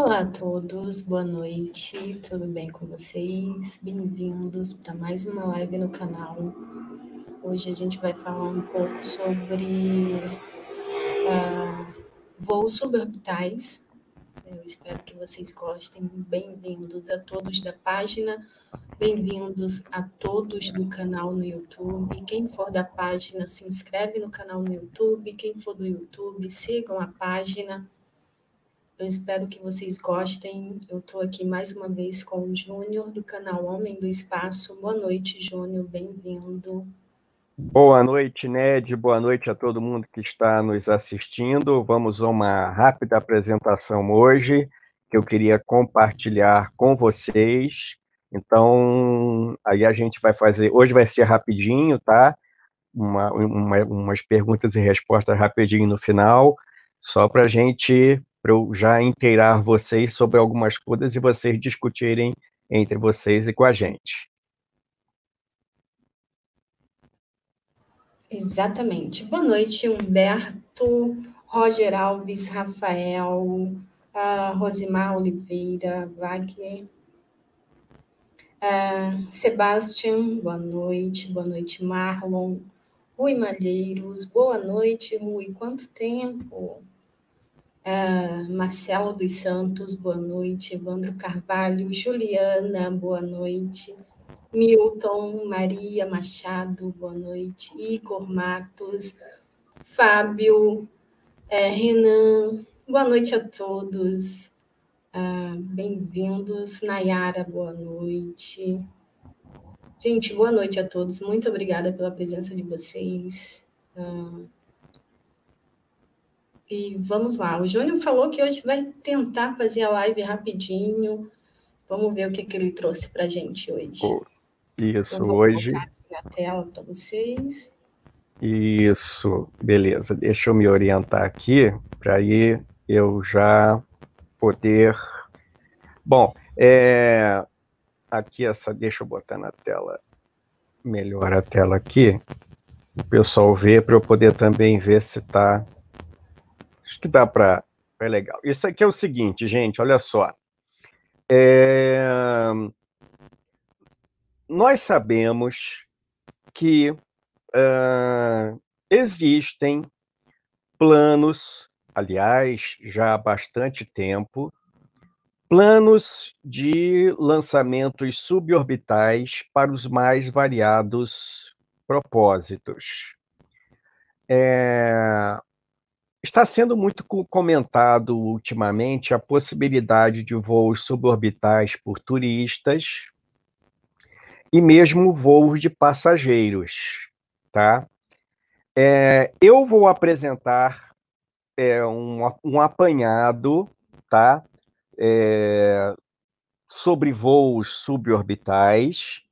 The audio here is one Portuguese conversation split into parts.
Olá a todos, boa noite, tudo bem com vocês? Bem-vindos para mais uma live no canal. Hoje a gente vai falar um pouco sobre uh, voos suborbitais. Eu espero que vocês gostem. Bem-vindos a todos da página, bem-vindos a todos do canal no YouTube. Quem for da página, se inscreve no canal no YouTube. Quem for do YouTube, sigam a página eu espero que vocês gostem. Eu estou aqui mais uma vez com o Júnior do canal Homem do Espaço. Boa noite, Júnior. Bem-vindo. Boa noite, Ned. Boa noite a todo mundo que está nos assistindo. Vamos a uma rápida apresentação hoje que eu queria compartilhar com vocês. Então, aí a gente vai fazer. Hoje vai ser rapidinho, tá? Uma, uma, umas perguntas e respostas rapidinho no final, só para a gente para eu já inteirar vocês sobre algumas coisas e vocês discutirem entre vocês e com a gente. Exatamente. Boa noite, Humberto, Roger Alves, Rafael, ah, Rosimar Oliveira, Wagner. Uh, Sebastian, boa noite, boa noite, Marlon. Rui Malheiros, boa noite, Rui. Quanto tempo? Uh, Marcelo dos Santos, boa noite. Evandro Carvalho, Juliana, boa noite. Milton, Maria Machado, boa noite. Igor Matos, Fábio, eh, Renan, boa noite a todos. Uh, Bem-vindos. Nayara, boa noite. Gente, boa noite a todos. Muito obrigada pela presença de vocês. Uh, e vamos lá. O Júnior falou que hoje vai tentar fazer a live rapidinho. Vamos ver o que, que ele trouxe para a gente hoje. Isso, então, hoje. Na tela para vocês. Isso, beleza. Deixa eu me orientar aqui para aí eu já poder. Bom, é... aqui essa. Deixa eu botar na tela. Melhor a tela aqui. O pessoal ver para eu poder também ver se está Acho que dá para é legal. Isso aqui é o seguinte, gente, olha só. É... Nós sabemos que uh, existem planos, aliás, já há bastante tempo, planos de lançamentos suborbitais para os mais variados propósitos. É, Está sendo muito comentado ultimamente a possibilidade de voos suborbitais por turistas e mesmo voos de passageiros, tá? É, eu vou apresentar é, um, um, apanhado, tá? É, sobre voos suborbitais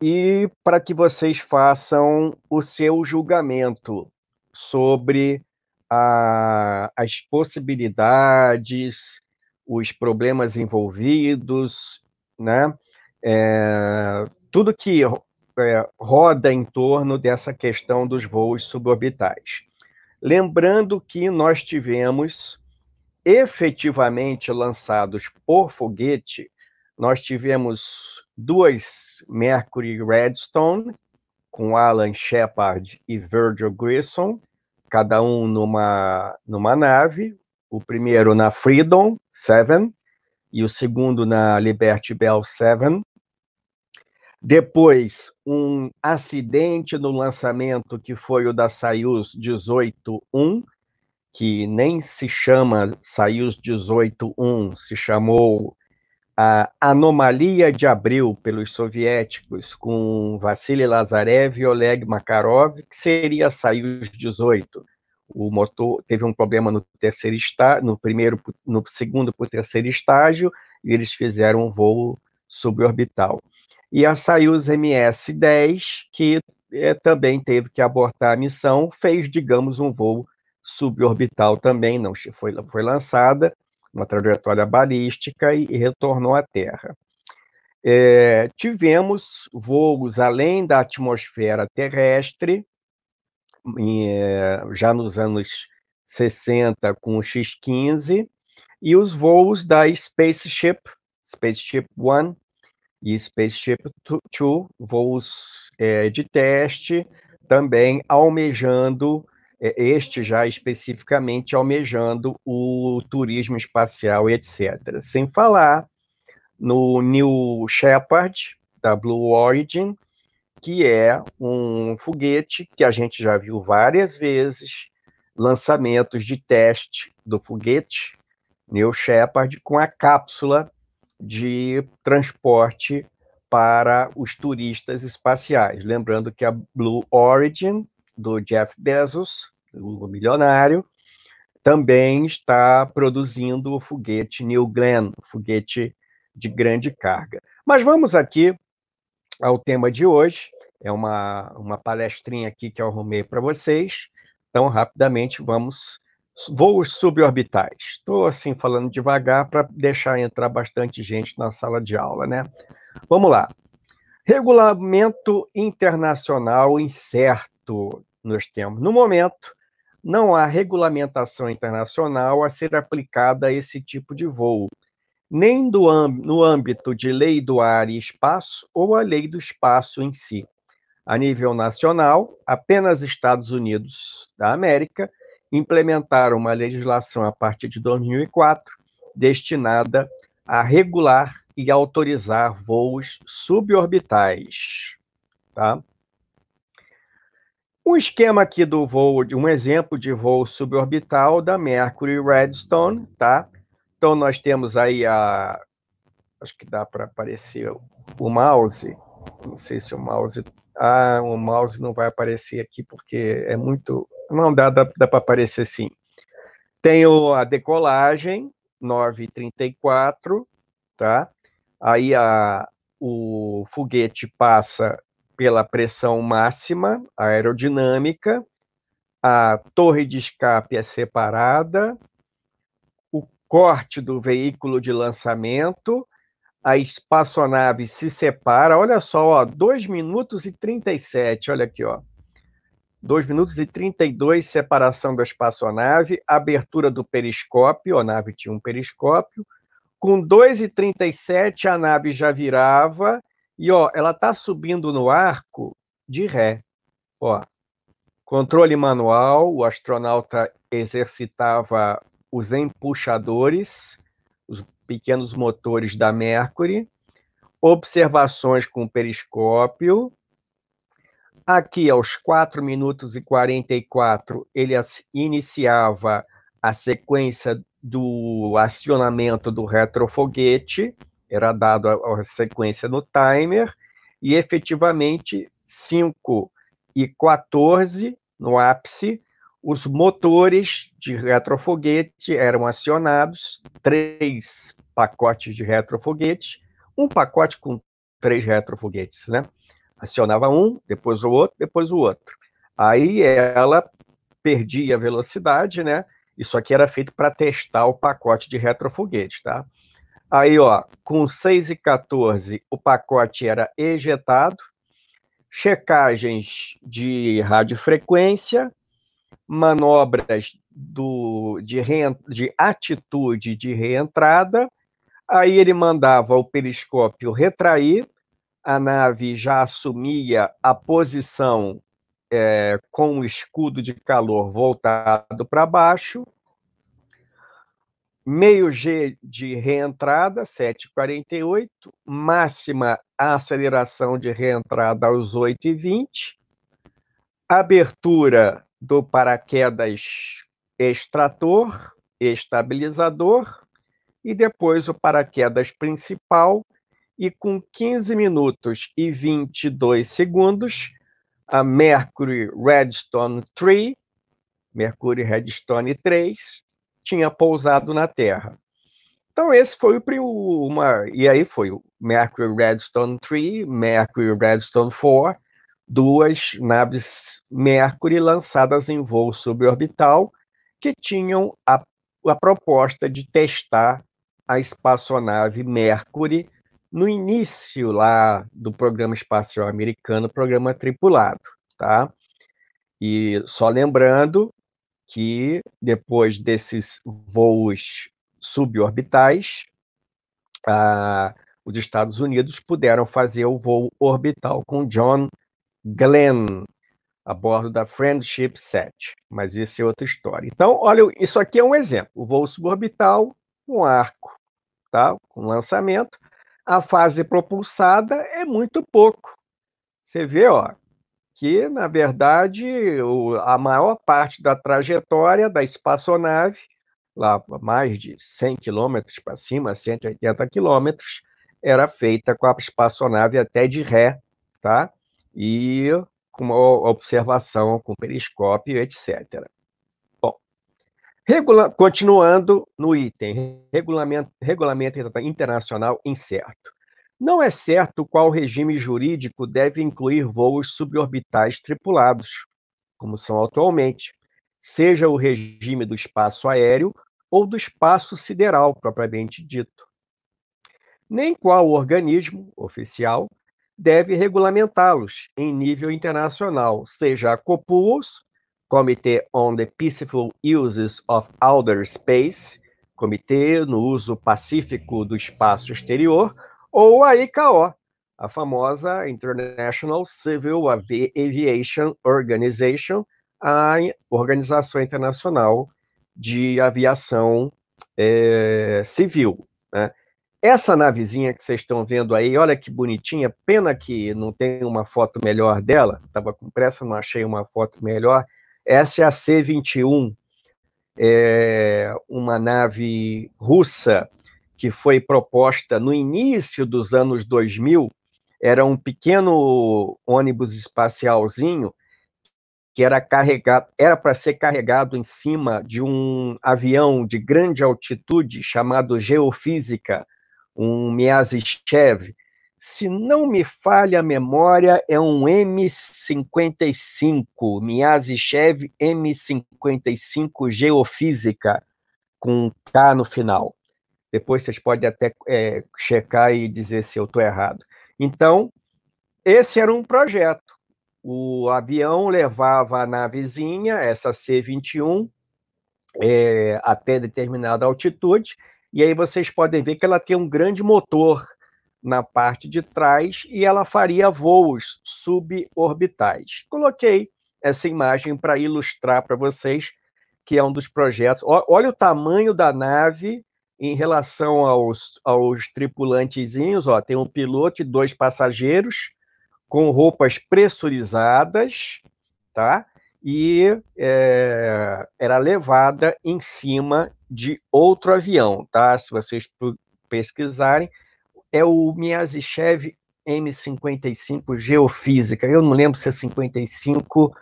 e para que vocês façam o seu julgamento sobre a, as possibilidades, os problemas envolvidos, né? É, tudo que é, roda em torno dessa questão dos voos suborbitais. Lembrando que nós tivemos efetivamente lançados por foguete, nós tivemos duas Mercury Redstone, com Alan Shepard e Virgil Grissom, cada um numa, numa nave, o primeiro na Freedom 7 e o segundo na Liberty Bell 7. Depois, um acidente no lançamento que foi o da Soyuz 18-1, que nem se chama Soyuz 18-1, se chamou a Anomalia de Abril pelos soviéticos, com Vassili Lazarev e Oleg Makarov, que seria Soyuz 18. O motor teve um problema no terceiro estágio, no primeiro, no segundo para o terceiro estágio, e eles fizeram um voo suborbital. E a Soyuz MS-10, que é, também teve que abortar a missão, fez, digamos, um voo suborbital também, não foi, foi lançada, uma trajetória balística e, e retornou à Terra. É, tivemos voos além da atmosfera terrestre, eh, já nos anos 60 com o X-15, e os voos da Spaceship, Spaceship One e Spaceship Two, voos é, de teste, também almejando é, este já especificamente almejando o turismo espacial, etc. Sem falar no New Shepard, da Blue Origin, que é um foguete que a gente já viu várias vezes, lançamentos de teste do foguete New Shepard com a cápsula de transporte para os turistas espaciais. Lembrando que a Blue Origin, do Jeff Bezos, o milionário, também está produzindo o foguete New Glenn, foguete de grande carga. Mas vamos aqui ao tema de hoje. É uma, uma palestrinha aqui que eu arrumei para vocês. Então, rapidamente, vamos. Voos suborbitais. Estou assim falando devagar para deixar entrar bastante gente na sala de aula, né? Vamos lá. Regulamento internacional incerto nós temos no momento não há regulamentação internacional a ser aplicada a esse tipo de voo, nem do, no âmbito de lei do ar e espaço ou a lei do espaço em si. A nível nacional, apenas Estados Unidos da América implementaram uma legislação a partir de 2004 destinada a regular e autorizar voos suborbitais. Tá? Um esquema aqui do voo, de um exemplo de voo suborbital da Mercury Redstone, tá? Então nós temos aí a acho que dá para aparecer o mouse. Não sei se o mouse ah, o mouse não vai aparecer aqui porque é muito não dá dá, dá para aparecer sim. Tem a decolagem 934, tá? Aí a, o foguete passa pela pressão máxima aerodinâmica, a torre de escape é separada, o corte do veículo de lançamento, a espaçonave se separa. Olha só, ó, 2 minutos e 37, olha aqui, ó. 2 minutos e 32, separação da espaçonave, abertura do periscópio, a nave tinha um periscópio. Com 2 e 37, a nave já virava e ó, ela está subindo no arco de ré. Ó, controle manual, o astronauta exercitava os empuxadores, os pequenos motores da Mercury, observações com periscópio. Aqui, aos 4 minutos e 44, ele iniciava a sequência do acionamento do retrofoguete era dado a, a sequência no timer, e efetivamente 5 e 14, no ápice, os motores de retrofoguete eram acionados, três pacotes de retrofoguete, um pacote com três retrofoguetes, né? Acionava um, depois o outro, depois o outro. Aí ela perdia a velocidade, né? Isso aqui era feito para testar o pacote de retrofoguete, tá? Aí, ó, com 6 e 14, o pacote era ejetado, checagens de radiofrequência, manobras do, de, re, de atitude de reentrada, aí ele mandava o periscópio retrair, a nave já assumia a posição é, com o escudo de calor voltado para baixo, Meio G de reentrada, 7,48. Máxima aceleração de reentrada aos 8,20. Abertura do paraquedas extrator, estabilizador. E depois o paraquedas principal. E com 15 minutos e 22 segundos, a Mercury Redstone 3, Mercury Redstone 3, tinha pousado na Terra. Então esse foi o uma e aí foi o Mercury Redstone 3, Mercury Redstone 4, duas naves Mercury lançadas em voo suborbital que tinham a, a proposta de testar a espaçonave Mercury no início lá do programa espacial americano, programa tripulado, tá? E só lembrando que depois desses voos suborbitais, ah, os Estados Unidos puderam fazer o voo orbital com John Glenn a bordo da Friendship 7, mas isso é outra história. Então, olha, isso aqui é um exemplo, o voo suborbital, um arco, tá? com um lançamento, a fase propulsada é muito pouco. Você vê, ó, que, na verdade, o, a maior parte da trajetória da espaçonave, lá mais de 100 quilômetros para cima, 180 quilômetros, era feita com a espaçonave até de ré, tá? E com uma observação com periscópio, etc. Bom, regula continuando no item, regulamento, regulamento internacional incerto. Não é certo qual regime jurídico deve incluir voos suborbitais tripulados, como são atualmente, seja o regime do espaço aéreo ou do espaço sideral propriamente dito. Nem qual organismo oficial deve regulamentá-los em nível internacional, seja a COPUOS, Comitê on the Peaceful Uses of Outer Space, Comitê no Uso Pacífico do Espaço Exterior, ou a ICAO, a famosa International Civil Aviation Organization, a Organização Internacional de Aviação é, Civil. Né? Essa navezinha que vocês estão vendo aí, olha que bonitinha, pena que não tem uma foto melhor dela, estava com pressa, não achei uma foto melhor. Essa é a C-21, é eh, uma nave russa que foi proposta no início dos anos 2000, era um pequeno ônibus espacialzinho que era carregado, era para ser carregado em cima de um avião de grande altitude chamado Geofísica, um Miasyshev. Se não me falha a memória, é um M55, Miasyshev M55 Geofísica, com K no final. Depois vocês podem até é, checar e dizer se eu estou errado. Então, esse era um projeto. O avião levava a navezinha, essa C-21, é, até determinada altitude, e aí vocês podem ver que ela tem um grande motor na parte de trás e ela faria voos suborbitais. Coloquei essa imagem para ilustrar para vocês que é um dos projetos. Olha o tamanho da nave em relação aos, aos tripulantezinhos, ó, tem um piloto e dois passageiros com roupas pressurizadas, tá? E é, era levada em cima de outro avião, tá? Se vocês pesquisarem, é o Miazichev M55 Geofísica. Eu não lembro se é 55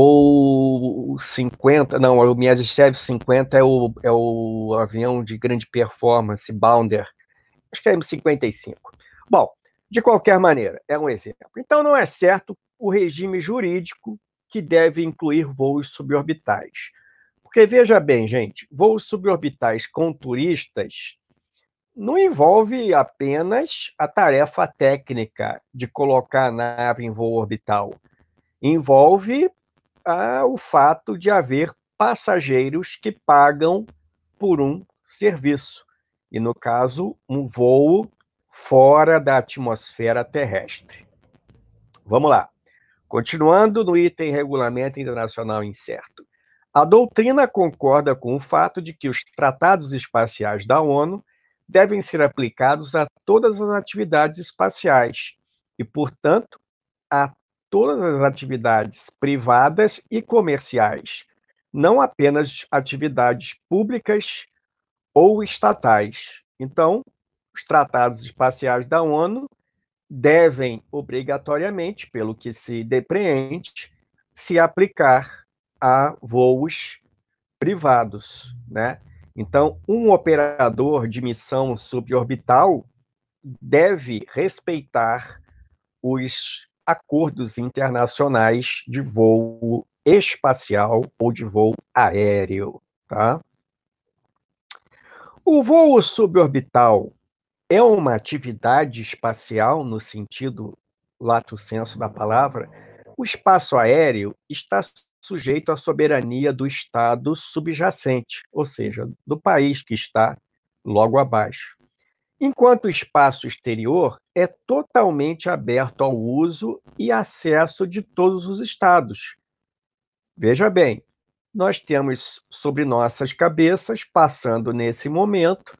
ou 50, não, o Miyazhichev 50 é o, é o avião de grande performance, Bounder, acho que é M55. Bom, de qualquer maneira, é um exemplo. Então não é certo o regime jurídico que deve incluir voos suborbitais. Porque veja bem, gente, voos suborbitais com turistas não envolve apenas a tarefa técnica de colocar a nave em voo orbital. Envolve ao fato de haver passageiros que pagam por um serviço, e no caso, um voo fora da atmosfera terrestre. Vamos lá. Continuando no item Regulamento Internacional Incerto. A doutrina concorda com o fato de que os tratados espaciais da ONU devem ser aplicados a todas as atividades espaciais e, portanto, a todas as atividades privadas e comerciais, não apenas atividades públicas ou estatais. Então, os tratados espaciais da ONU devem obrigatoriamente, pelo que se depreende, se aplicar a voos privados, né? Então, um operador de missão suborbital deve respeitar os acordos internacionais de voo espacial ou de voo aéreo, tá? O voo suborbital é uma atividade espacial no sentido lato senso da palavra. O espaço aéreo está sujeito à soberania do estado subjacente, ou seja, do país que está logo abaixo enquanto o espaço exterior é totalmente aberto ao uso e acesso de todos os estados. Veja bem, nós temos sobre nossas cabeças, passando nesse momento,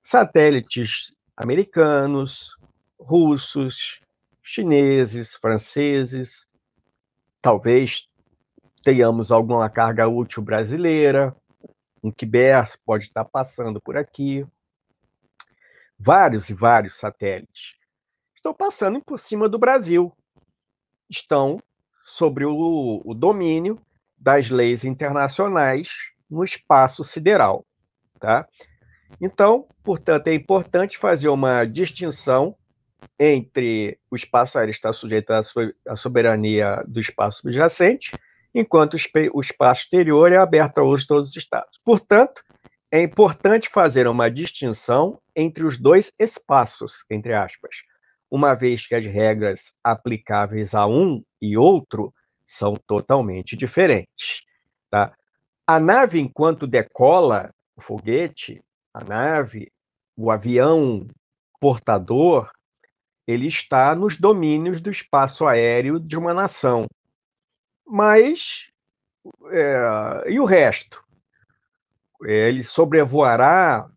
satélites americanos, russos, chineses, franceses, talvez tenhamos alguma carga útil brasileira, um Kiber pode estar passando por aqui vários e vários satélites, estão passando por cima do Brasil. Estão sobre o, o domínio das leis internacionais no espaço sideral. Tá? Então, portanto, é importante fazer uma distinção entre o espaço aéreo está sujeito à soberania do espaço subjacente, enquanto o espaço exterior é aberto a hoje todos os estados. Portanto, é importante fazer uma distinção entre os dois espaços, entre aspas, uma vez que as regras aplicáveis a um e outro são totalmente diferentes. Tá? A nave, enquanto decola, o foguete, a nave, o avião portador, ele está nos domínios do espaço aéreo de uma nação. Mas é, e o resto? Eh, ele sobrevoará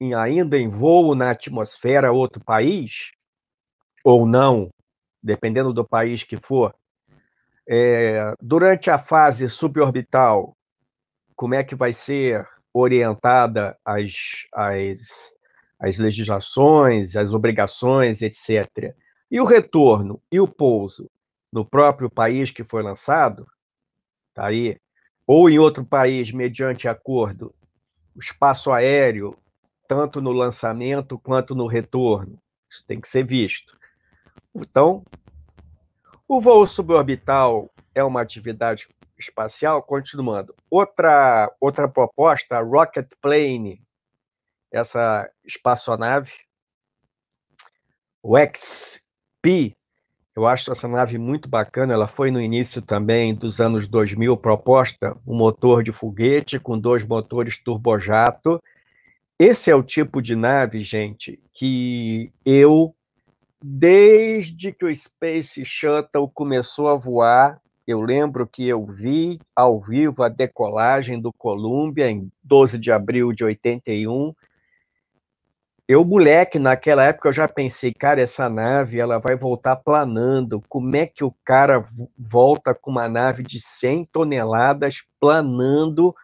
em, ainda em voo na atmosfera outro país, ou não, dependendo do país que for, é, durante a fase suborbital, como é que vai ser orientada as, as, as legislações, as obrigações, etc. E o retorno e o pouso no próprio país que foi lançado, tá aí, ou em outro país mediante acordo o espaço aéreo, tanto no lançamento quanto no retorno. Isso tem que ser visto. Então, o voo suborbital é uma atividade espacial, continuando. Outra, outra proposta, a Rocket Plane, essa espaçonave, o XP, eu acho essa nave muito bacana. Ela foi no início também dos anos 2000 proposta um motor de foguete com dois motores turbojato. Esse é o tipo de nave, gente, que eu, desde que o Space Shuttle começou a voar, eu lembro que eu vi ao vivo a decolagem do Columbia em 12 de abril de 81 eu, moleque, naquela época eu já pensei, cara, essa nave ela vai voltar planando. Como é que o cara volta com uma nave de 100 toneladas planando?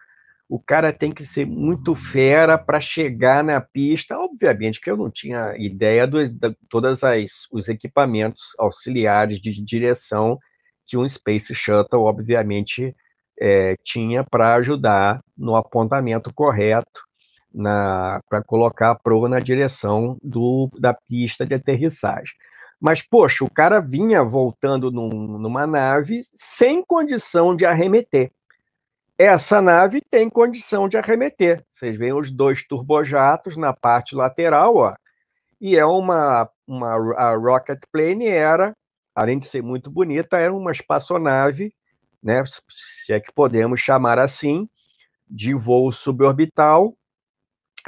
O cara tem que ser muito fera para chegar na pista. Obviamente que eu não tinha ideia de todos os equipamentos auxiliares de direção que um Space Shuttle, obviamente, é, tinha para ajudar no apontamento correto para colocar a proa na direção do, da pista de aterrissagem. Mas, poxa, o cara vinha voltando num, numa nave sem condição de arremeter. Essa nave tem condição de arremeter. Vocês veem os dois turbojatos na parte lateral, ó. E é uma, uma a rocket plane era, além de ser muito bonita, era uma espaçonave, né, se é que podemos chamar assim, de voo suborbital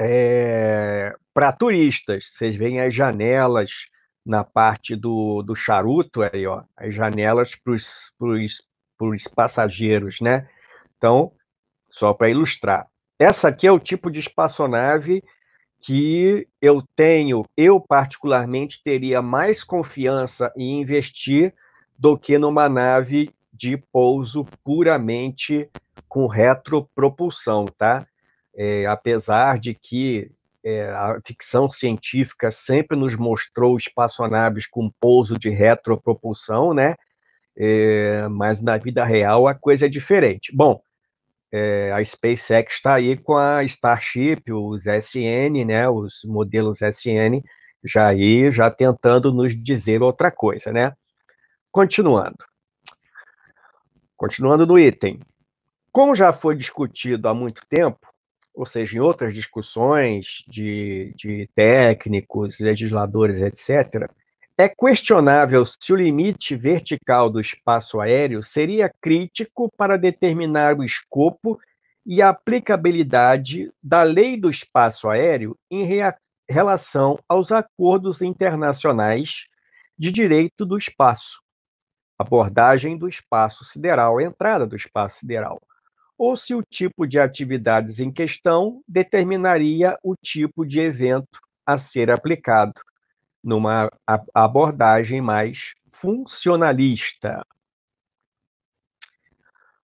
é, eh, para turistas. Vocês veem as janelas na parte do, do charuto aí, ó, as janelas para os passageiros, né? Então, só para ilustrar. Essa aqui é o tipo de espaçonave que eu tenho, eu particularmente teria mais confiança em investir do que numa nave de pouso puramente com retropropulsão, tá? é, apesar de que é, a ficção científica sempre nos mostrou espaçonaves com pouso de retropropulsão, né? É, mas na vida real a coisa é diferente. Bom, é, a SpaceX está aí com a Starship, os SN, né? Os modelos SN já aí, já tentando nos dizer outra coisa, né? Continuando. Continuando no item. Como já foi discutido há muito tempo, ou seja, em outras discussões de, de técnicos, legisladores, etc., é questionável se o limite vertical do espaço aéreo seria crítico para determinar o escopo e a aplicabilidade da lei do espaço aéreo em relação aos acordos internacionais de direito do espaço, abordagem do espaço sideral, entrada do espaço sideral ou se o tipo de atividades em questão determinaria o tipo de evento a ser aplicado, numa abordagem mais funcionalista.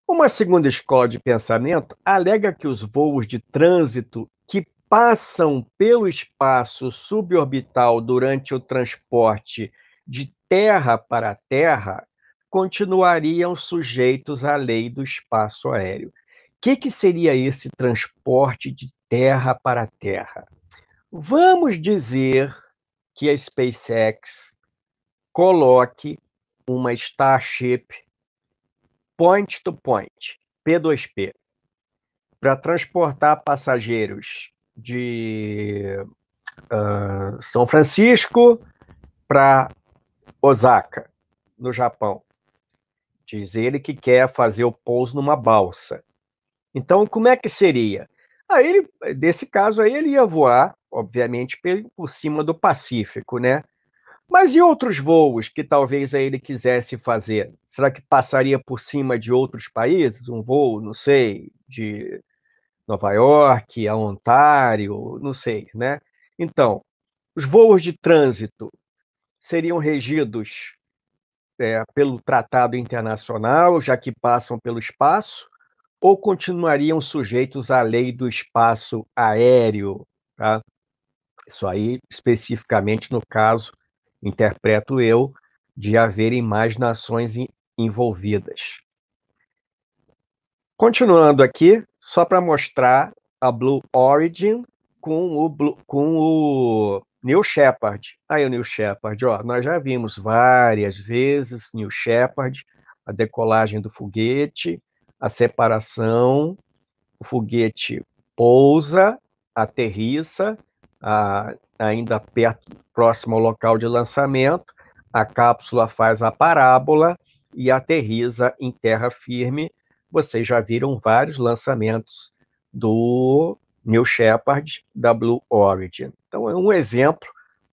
Uma segunda escola de pensamento alega que os voos de trânsito que passam pelo espaço suborbital durante o transporte de terra para terra continuariam sujeitos à lei do espaço aéreo que, que seria esse transporte de terra para terra? Vamos dizer que a SpaceX coloque uma Starship point to point, P2P, para transportar passageiros de uh, São Francisco para Osaka, no Japão. Diz ele que quer fazer o pouso numa balsa. Então, como é que seria? Aí, ele, desse caso aí, ele ia voar, obviamente, por cima do Pacífico, né? Mas e outros voos que talvez aí ele quisesse fazer? Será que passaria por cima de outros países? Um voo, não sei, de Nova York a Ontário, não sei, né? Então, os voos de trânsito seriam regidos é, pelo tratado internacional, já que passam pelo espaço, ou continuariam sujeitos à lei do espaço aéreo? Tá? Isso aí, especificamente no caso, interpreto eu, de haverem mais nações envolvidas. Continuando aqui, só para mostrar a Blue Origin com o, Blue, com o New Shepard. Aí o New Shepard, ó, nós já vimos várias vezes New Shepard, a decolagem do foguete, a separação, o foguete pousa, aterrissa, a, ainda perto, próximo ao local de lançamento, a cápsula faz a parábola e aterriza em terra firme. Vocês já viram vários lançamentos do New Shepard da Blue Origin. Então, é um exemplo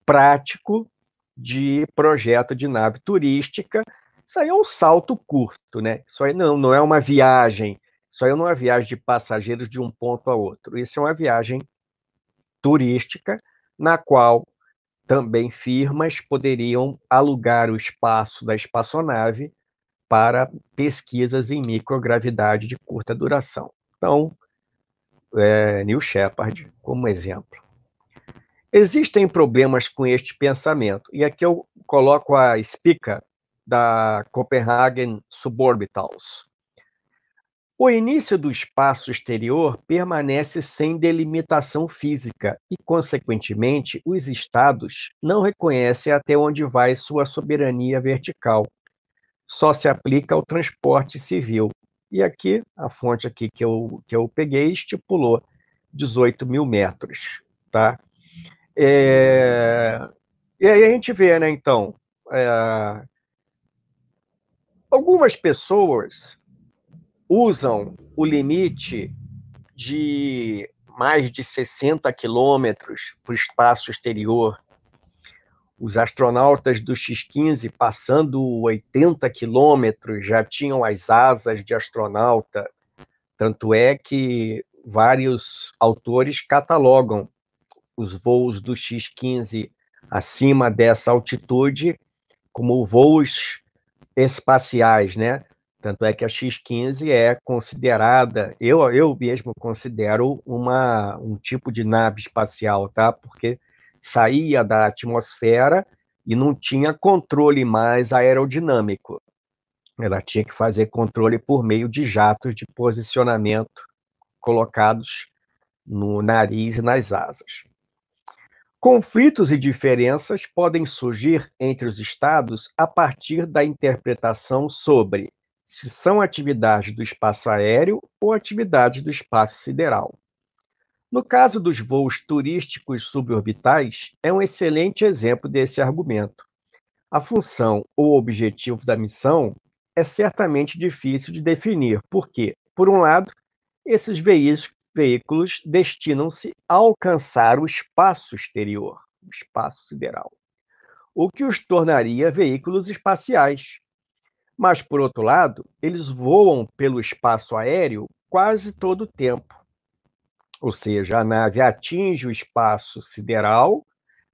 prático de projeto de nave turística isso aí é um salto curto, né? Isso aí não, não é uma viagem. Isso aí não é uma viagem de passageiros de um ponto a outro. Isso é uma viagem turística na qual também firmas poderiam alugar o espaço da espaçonave para pesquisas em microgravidade de curta duração. Então, é, Neil Shepard como exemplo. Existem problemas com este pensamento, e aqui eu coloco a Spica da Copenhagen Suborbitals. O início do espaço exterior permanece sem delimitação física e, consequentemente, os estados não reconhecem até onde vai sua soberania vertical. Só se aplica ao transporte civil. E aqui, a fonte aqui que eu, que eu peguei estipulou 18 mil metros. Tá? É... E aí a gente vê, né, então, é... Algumas pessoas usam o limite de mais de 60 quilômetros para o espaço exterior. Os astronautas do X-15, passando 80 quilômetros, já tinham as asas de astronauta. Tanto é que vários autores catalogam os voos do X-15 acima dessa altitude como voos espaciais, né? Tanto é que a X15 é considerada, eu, eu mesmo considero uma, um tipo de nave espacial, tá? Porque saía da atmosfera e não tinha controle mais aerodinâmico. Ela tinha que fazer controle por meio de jatos de posicionamento colocados no nariz e nas asas. Conflitos e diferenças podem surgir entre os estados a partir da interpretação sobre se são atividades do espaço aéreo ou atividades do espaço sideral. No caso dos voos turísticos suborbitais, é um excelente exemplo desse argumento. A função ou objetivo da missão é certamente difícil de definir, porque, por um lado, esses veículos veículos destinam-se a alcançar o espaço exterior, o espaço sideral, o que os tornaria veículos espaciais. Mas, por outro lado, eles voam pelo espaço aéreo quase todo o tempo. Ou seja, a nave atinge o espaço sideral,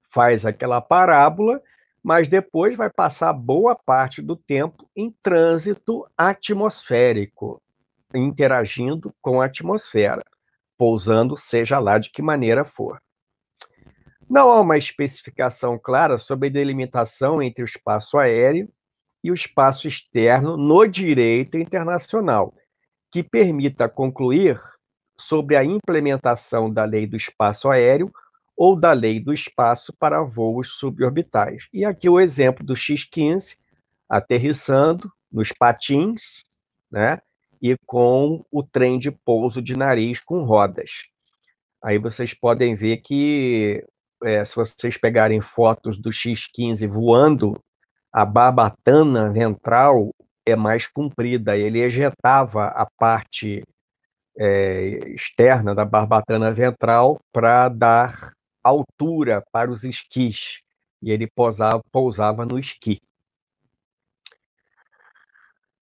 faz aquela parábola, mas depois vai passar boa parte do tempo em trânsito atmosférico, interagindo com a atmosfera pousando, seja lá de que maneira for. Não há uma especificação clara sobre a delimitação entre o espaço aéreo e o espaço externo no direito internacional, que permita concluir sobre a implementação da lei do espaço aéreo ou da lei do espaço para voos suborbitais. E aqui o exemplo do X-15 aterrissando nos patins, né? e com o trem de pouso de nariz com rodas. Aí vocês podem ver que, é, se vocês pegarem fotos do X-15 voando, a barbatana ventral é mais comprida, ele ejetava a parte é, externa da barbatana ventral para dar altura para os esquis, e ele pousava no esqui.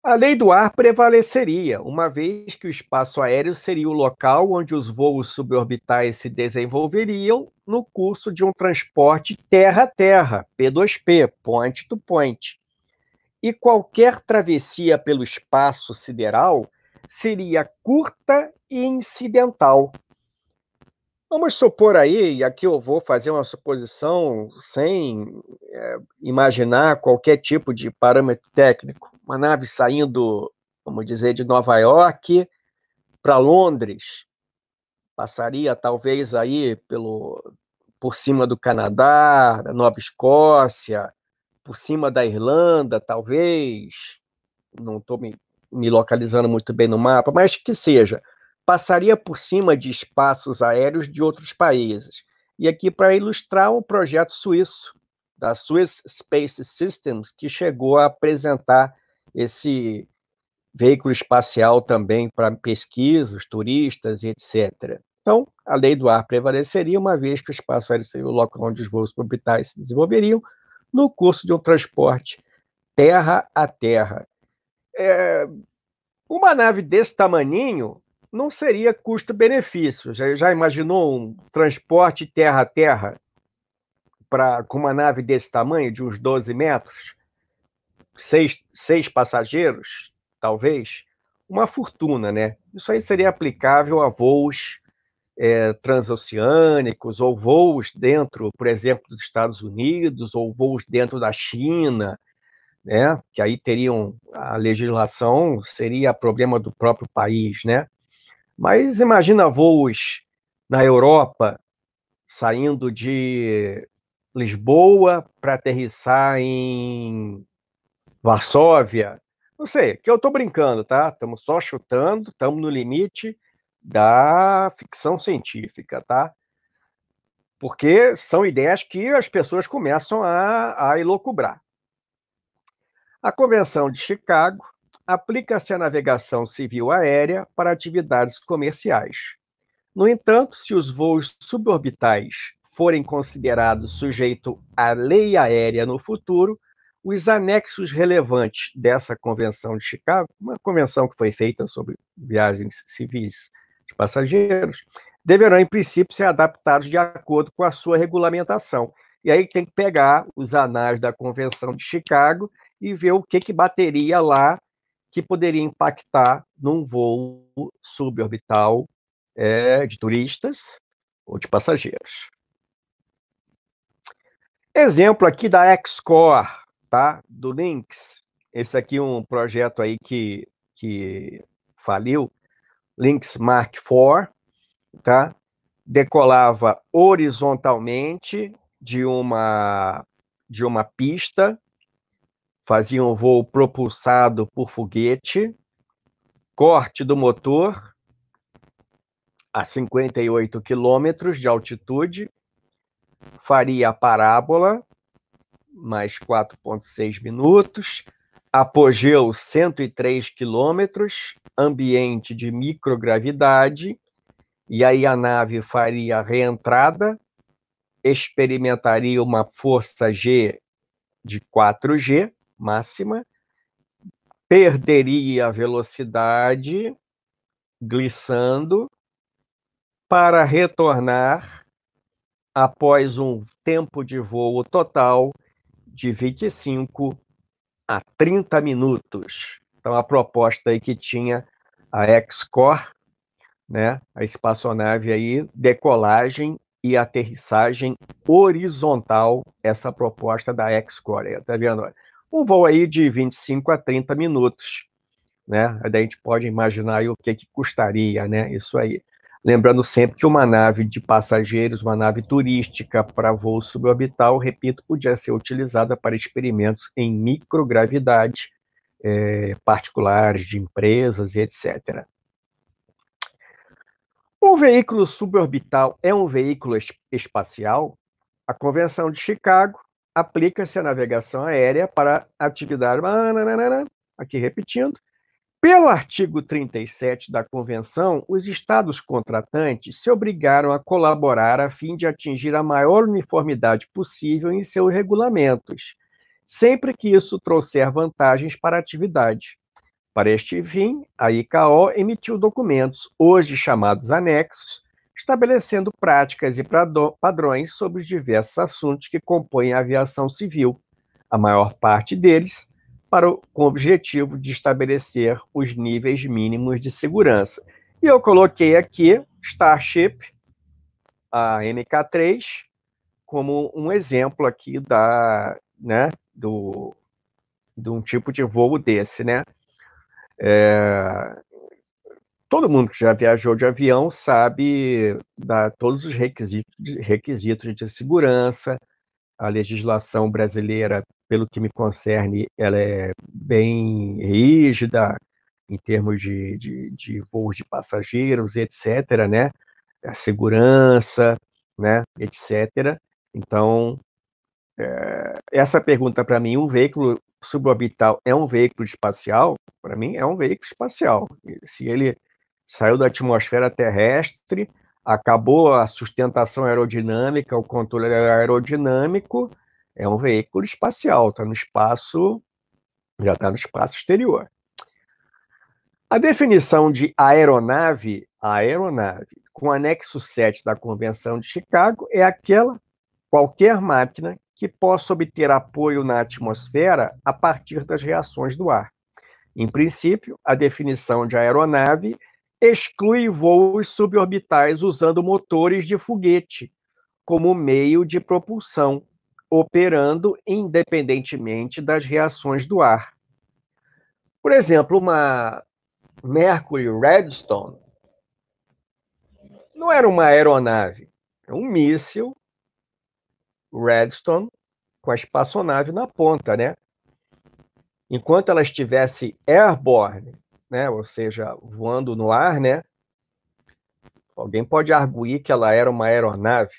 A lei do ar prevaleceria, uma vez que o espaço aéreo seria o local onde os voos suborbitais se desenvolveriam no curso de um transporte terra-terra, P2P, point to point. E qualquer travessia pelo espaço sideral seria curta e incidental, Vamos supor aí, e aqui eu vou fazer uma suposição sem é, imaginar qualquer tipo de parâmetro técnico. Uma nave saindo, vamos dizer, de Nova York para Londres, passaria talvez aí pelo por cima do Canadá, da Nova Escócia, por cima da Irlanda, talvez. Não estou me, me localizando muito bem no mapa, mas que seja passaria por cima de espaços aéreos de outros países. E aqui para ilustrar o um projeto suíço da Swiss Space Systems que chegou a apresentar esse veículo espacial também para pesquisas, turistas e etc. Então, a lei do ar prevaleceria, uma vez que o espaço aéreo seria o local onde os voos orbitais se desenvolveriam, no curso de um transporte terra a terra. É, uma nave desse tamanho não seria custo-benefício. Já, já, imaginou um transporte terra a terra pra, com uma nave desse tamanho, de uns 12 metros? Seis, seis passageiros, talvez? Uma fortuna, né? Isso aí seria aplicável a voos é, transoceânicos ou voos dentro, por exemplo, dos Estados Unidos ou voos dentro da China, né? Que aí teriam a legislação seria problema do próprio país, né? Mas imagina voos na Europa, saindo de Lisboa para aterrissar em Varsóvia. Não sei, que eu estou brincando, tá? Estamos só chutando, estamos no limite da ficção científica, tá? Porque são ideias que as pessoas começam a, a elocubrar. A Convenção de Chicago aplica-se à navegação civil aérea para atividades comerciais. No entanto, se os voos suborbitais forem considerados sujeito à lei aérea no futuro, os anexos relevantes dessa Convenção de Chicago, uma convenção que foi feita sobre viagens civis de passageiros, deverão, em princípio, ser adaptados de acordo com a sua regulamentação. E aí tem que pegar os anais da Convenção de Chicago e ver o que, que bateria lá que poderia impactar num voo suborbital é, de turistas ou de passageiros. Exemplo aqui da Xcore, tá? Do Lynx. Esse aqui é um projeto aí que, que faliu, Lynx Mark IV, tá? Decolava horizontalmente de uma de uma pista faziam voo propulsado por foguete, corte do motor a 58 quilômetros de altitude, faria a parábola, mais 4,6 minutos, apogeu 103 quilômetros, ambiente de microgravidade, e aí a nave faria a reentrada, experimentaria uma força G de 4G, máxima, perderia a velocidade, glissando, para retornar após um tempo de voo total de 25 a 30 minutos. Então, a proposta aí que tinha a Excor, né, a espaçonave aí, decolagem e aterrissagem horizontal, essa proposta da Excor. está vendo? um voo aí de 25 a 30 minutos, né? Daí a gente pode imaginar o que, que custaria, né? Isso aí. Lembrando sempre que uma nave de passageiros, uma nave turística para voo suborbital, repito, podia ser utilizada para experimentos em microgravidade, é, particulares, de empresas e etc. O veículo suborbital é um veículo espacial? A Convenção de Chicago aplica-se a navegação aérea para atividade. Aqui repetindo. Pelo artigo 37 da Convenção, os Estados contratantes se obrigaram a colaborar a fim de atingir a maior uniformidade possível em seus regulamentos, sempre que isso trouxer vantagens para a atividade. Para este fim, a ICAO emitiu documentos, hoje chamados anexos, estabelecendo práticas e padrões sobre os diversos assuntos que compõem a aviação civil, a maior parte deles para o, com o objetivo de estabelecer os níveis mínimos de segurança. E eu coloquei aqui Starship, a MK3, como um exemplo aqui da, né, do, de um tipo de voo desse, né? É, todo mundo que já viajou de avião sabe da todos os requisitos, requisitos de segurança. A legislação brasileira, pelo que me concerne, ela é bem rígida em termos de, de, de voos de passageiros, etc., né? A segurança, né? Etc. Então, é, essa pergunta para mim, um veículo suborbital é um veículo espacial? Para mim, é um veículo espacial. Se ele saiu da atmosfera terrestre, acabou a sustentação aerodinâmica, o controle aerodinâmico, é um veículo espacial, está no espaço, já está no espaço exterior. A definição de aeronave, aeronave, com anexo 7 da Convenção de Chicago, é aquela qualquer máquina que possa obter apoio na atmosfera a partir das reações do ar. Em princípio, a definição de aeronave exclui voos suborbitais usando motores de foguete como meio de propulsão, operando independentemente das reações do ar. Por exemplo, uma Mercury Redstone não era uma aeronave, era é um míssil Redstone com a espaçonave na ponta, né? Enquanto ela estivesse airborne, né? Ou seja, voando no ar, né? Alguém pode arguir que ela era uma aeronave,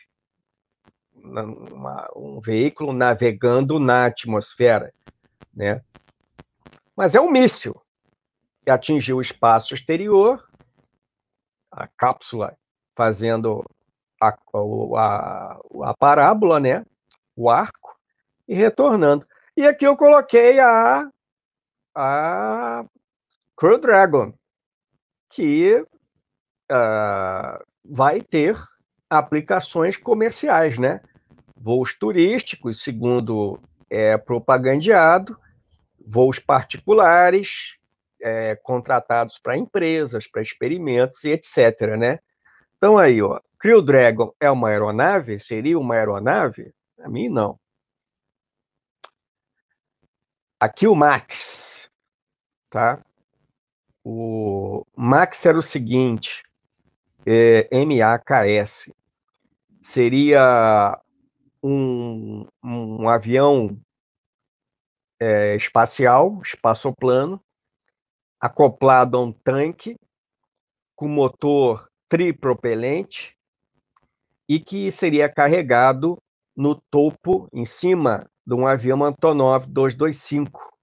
uma, um veículo navegando na atmosfera, né? Mas é um míssil que atingiu o espaço exterior, a cápsula fazendo a, a, a parábola, né? O arco e retornando. E aqui eu coloquei a, a Crow Dragon, que uh, vai ter aplicações comerciais, né? Voos turísticos, segundo é propagandeado, voos particulares, é, contratados para empresas, para experimentos e etc, né? Então aí, ó, Crew Dragon é uma aeronave? Seria uma aeronave? A mim não. Aqui o Max, tá? O Max era o seguinte, é, MAKS, seria um, um avião é, espacial, espaçoplano, acoplado a um tanque com motor tripropelente e que seria carregado no topo, em cima, de um avião Antonov 225.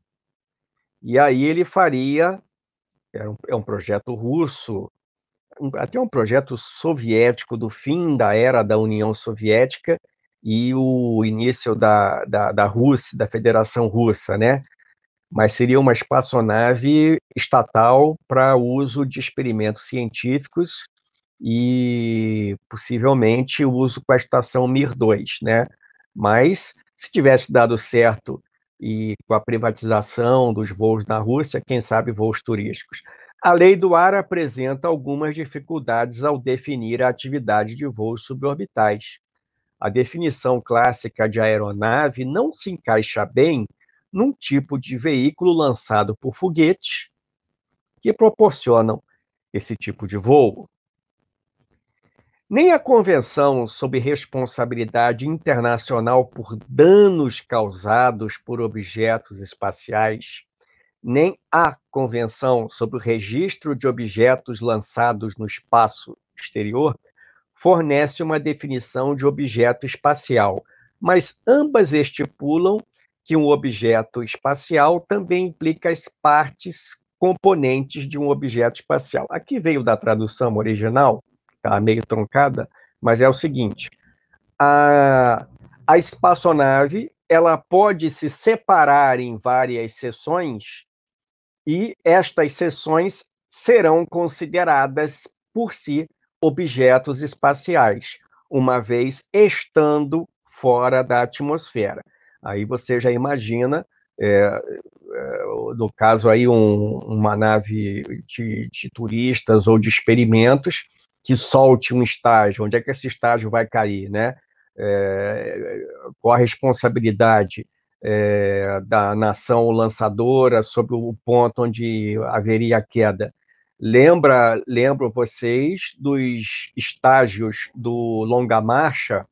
E aí ele faria era um, é um projeto russo, um, até um projeto soviético do fim da era da União Soviética e o início da, da, da Rússia, da Federação Russa, né? Mas seria uma espaçonave estatal para uso de experimentos científicos e possivelmente o uso com a estação Mir 2, né? Mas se tivesse dado certo e com a privatização dos voos na Rússia, quem sabe voos turísticos. A lei do ar apresenta algumas dificuldades ao definir a atividade de voos suborbitais. A definição clássica de aeronave não se encaixa bem num tipo de veículo lançado por foguetes que proporcionam esse tipo de voo. Nem a Convenção sobre Responsabilidade Internacional por Danos Causados por Objetos Espaciais, nem a Convenção sobre o Registro de Objetos Lançados no Espaço Exterior fornece uma definição de objeto espacial, mas ambas estipulam que um objeto espacial também implica as partes componentes de um objeto espacial. Aqui veio da tradução original tá meio truncada, mas é o seguinte: a, a espaçonave ela pode se separar em várias seções e estas seções serão consideradas por si objetos espaciais, uma vez estando fora da atmosfera. Aí você já imagina, é, é, no caso aí, um, uma nave de, de turistas ou de experimentos, que solte um estágio, onde é que esse estágio vai cair, né? É, qual a responsabilidade é, da nação lançadora sobre o ponto onde haveria a queda? Lembra, lembro vocês dos estágios do longa marcha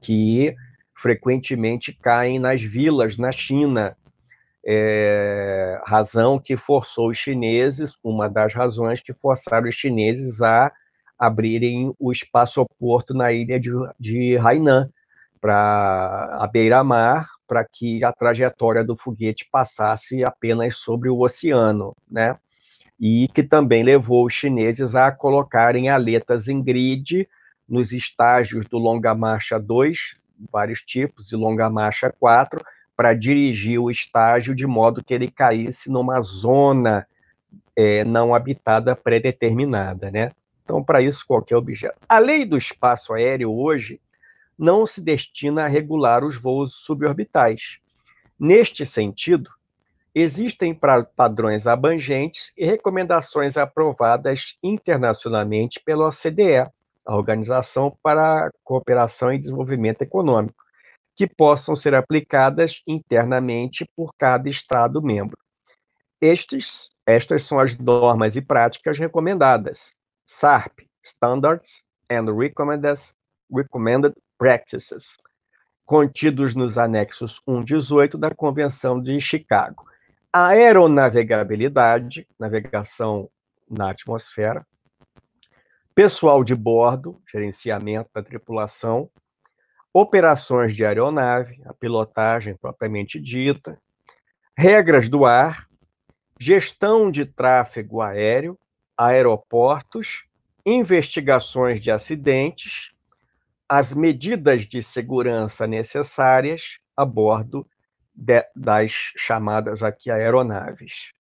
que frequentemente caem nas vilas na China, é, razão que forçou os chineses, uma das razões que forçaram os chineses a abrirem o espaçoporto na ilha de, de Hainan, para a beira-mar, para que a trajetória do foguete passasse apenas sobre o oceano, né? E que também levou os chineses a colocarem aletas em grid nos estágios do Longa Marcha 2, vários tipos, e Longa Marcha 4, para dirigir o estágio de modo que ele caísse numa zona é, não habitada pré-determinada, né? Então, para isso, qualquer objeto. A lei do espaço aéreo hoje não se destina a regular os voos suborbitais. Neste sentido, existem padrões abrangentes e recomendações aprovadas internacionalmente pela OCDE, a Organização para a Cooperação e Desenvolvimento Econômico, que possam ser aplicadas internamente por cada Estado membro. Estes, estas são as normas e práticas recomendadas, SARP, Standards and Recommended Practices, contidos nos anexos 1.18 da Convenção de Chicago. A aeronavegabilidade, navegação na atmosfera, pessoal de bordo, gerenciamento da tripulação, operações de aeronave, a pilotagem propriamente dita, regras do ar, gestão de tráfego aéreo, aeroportos, investigações de acidentes, as medidas de segurança necessárias a bordo de, das chamadas aqui aeronaves.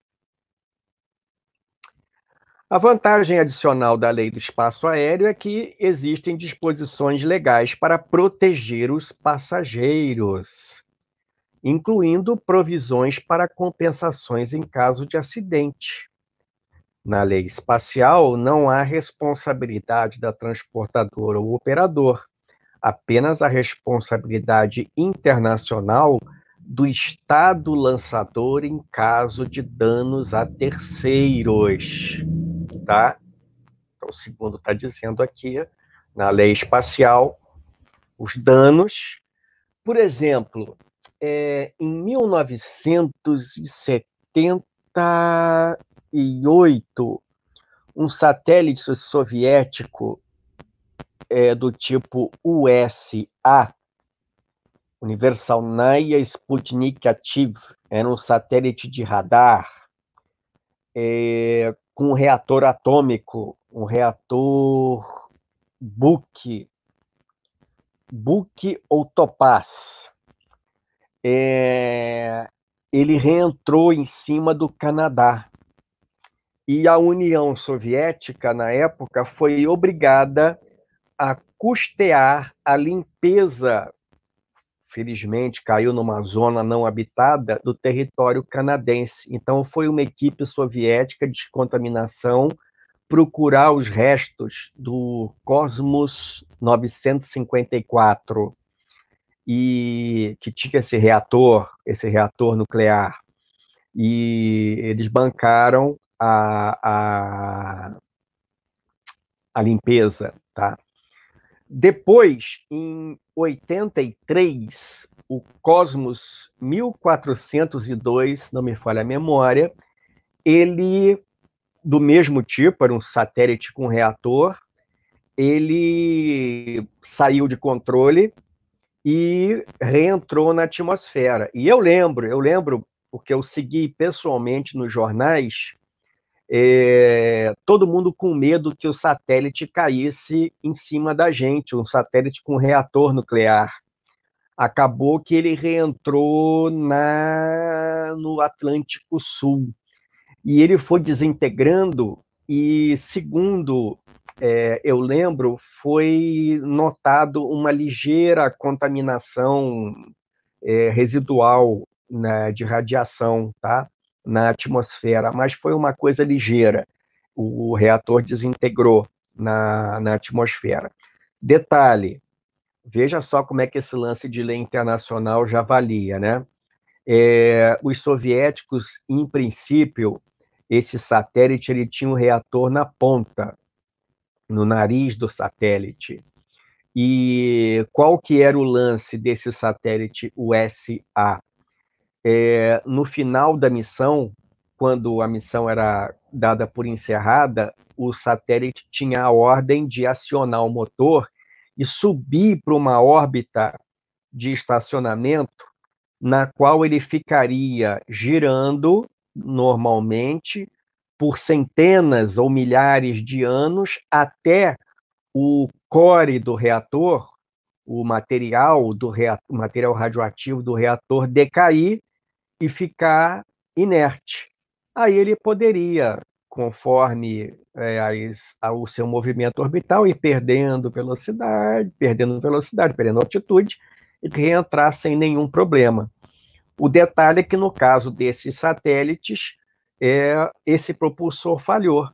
A vantagem adicional da lei do espaço aéreo é que existem disposições legais para proteger os passageiros, incluindo provisões para compensações em caso de acidente. Na lei espacial, não há responsabilidade da transportadora ou operador, apenas a responsabilidade internacional do Estado lançador em caso de danos a terceiros. Tá? Então, segundo está dizendo aqui, na lei espacial, os danos. Por exemplo, é, em 1970 2008, um satélite soviético é, do tipo USA, Universal Naya Sputnik ativ era um satélite de radar é, com um reator atômico, um reator Buk, Buk ou Topaz. É, ele reentrou em cima do Canadá e a União Soviética, na época, foi obrigada a custear a limpeza, felizmente caiu numa zona não habitada, do território canadense. Então, foi uma equipe soviética de descontaminação procurar os restos do Cosmos 954 e que tinha esse reator, esse reator nuclear. E eles bancaram a, a, a limpeza, tá? Depois, em 83, o Cosmos 1402, não me falha a memória, ele, do mesmo tipo, era um satélite com reator, ele saiu de controle e reentrou na atmosfera. E eu lembro, eu lembro, porque eu segui pessoalmente nos jornais é, todo mundo com medo que o satélite caísse em cima da gente, um satélite com reator nuclear. Acabou que ele reentrou na, no Atlântico Sul e ele foi desintegrando. E segundo é, eu lembro, foi notado uma ligeira contaminação é, residual né, de radiação, tá? na atmosfera, mas foi uma coisa ligeira. O reator desintegrou na, na atmosfera. Detalhe: veja só como é que esse lance de lei internacional já valia, né? É, os soviéticos, em princípio, esse satélite ele tinha um reator na ponta, no nariz do satélite. E qual que era o lance desse satélite USA? é, no final da missão, quando a missão era dada por encerrada, o satélite tinha a ordem de acionar o motor e subir para uma órbita de estacionamento na qual ele ficaria girando normalmente por centenas ou milhares de anos até o core do reator, o material do reator, material radioativo do reator decair e ficar inerte. Aí ele poderia, conforme é, as, o seu movimento orbital, ir perdendo velocidade, perdendo velocidade, perdendo altitude, e reentrar sem nenhum problema. O detalhe é que, no caso desses satélites, é, esse propulsor falhou.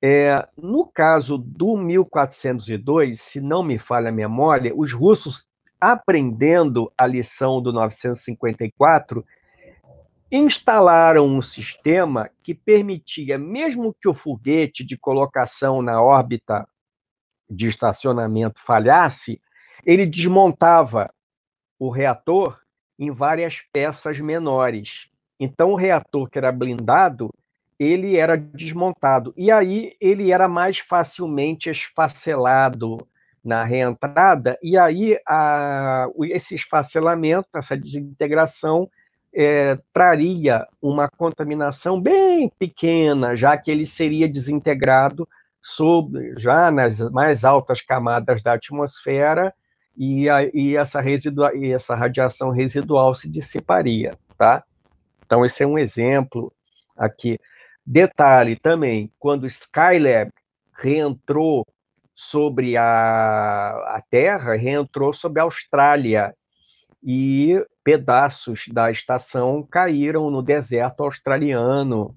É, no caso do 1402, se não me falha a memória, os russos, aprendendo a lição do 954, instalaram um sistema que permitia, mesmo que o foguete de colocação na órbita de estacionamento falhasse, ele desmontava o reator em várias peças menores. Então, o reator que era blindado, ele era desmontado. E aí ele era mais facilmente esfacelado na reentrada, e aí a, esse esfacelamento, essa desintegração, é, traria uma contaminação bem pequena, já que ele seria desintegrado sobre, já nas mais altas camadas da atmosfera e, a, e, essa, residua, e essa radiação residual se dissiparia, tá? Então, esse é um exemplo aqui. Detalhe também, quando Skylab reentrou sobre a, a Terra, reentrou sobre a Austrália, e pedaços da estação caíram no deserto australiano.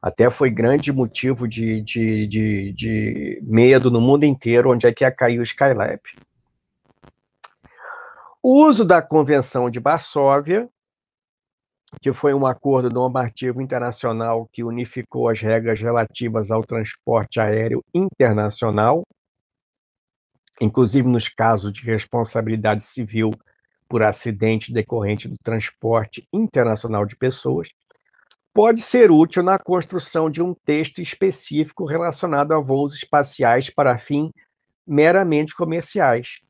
Até foi grande motivo de, de, de, de medo no mundo inteiro onde é que ia cair o Skylab. O uso da Convenção de Varsóvia, que foi um acordo normativo internacional que unificou as regras relativas ao transporte aéreo internacional, inclusive nos casos de responsabilidade civil por acidente decorrente do transporte internacional de pessoas, pode ser útil na construção de um texto específico relacionado a voos espaciais para fim meramente comerciais.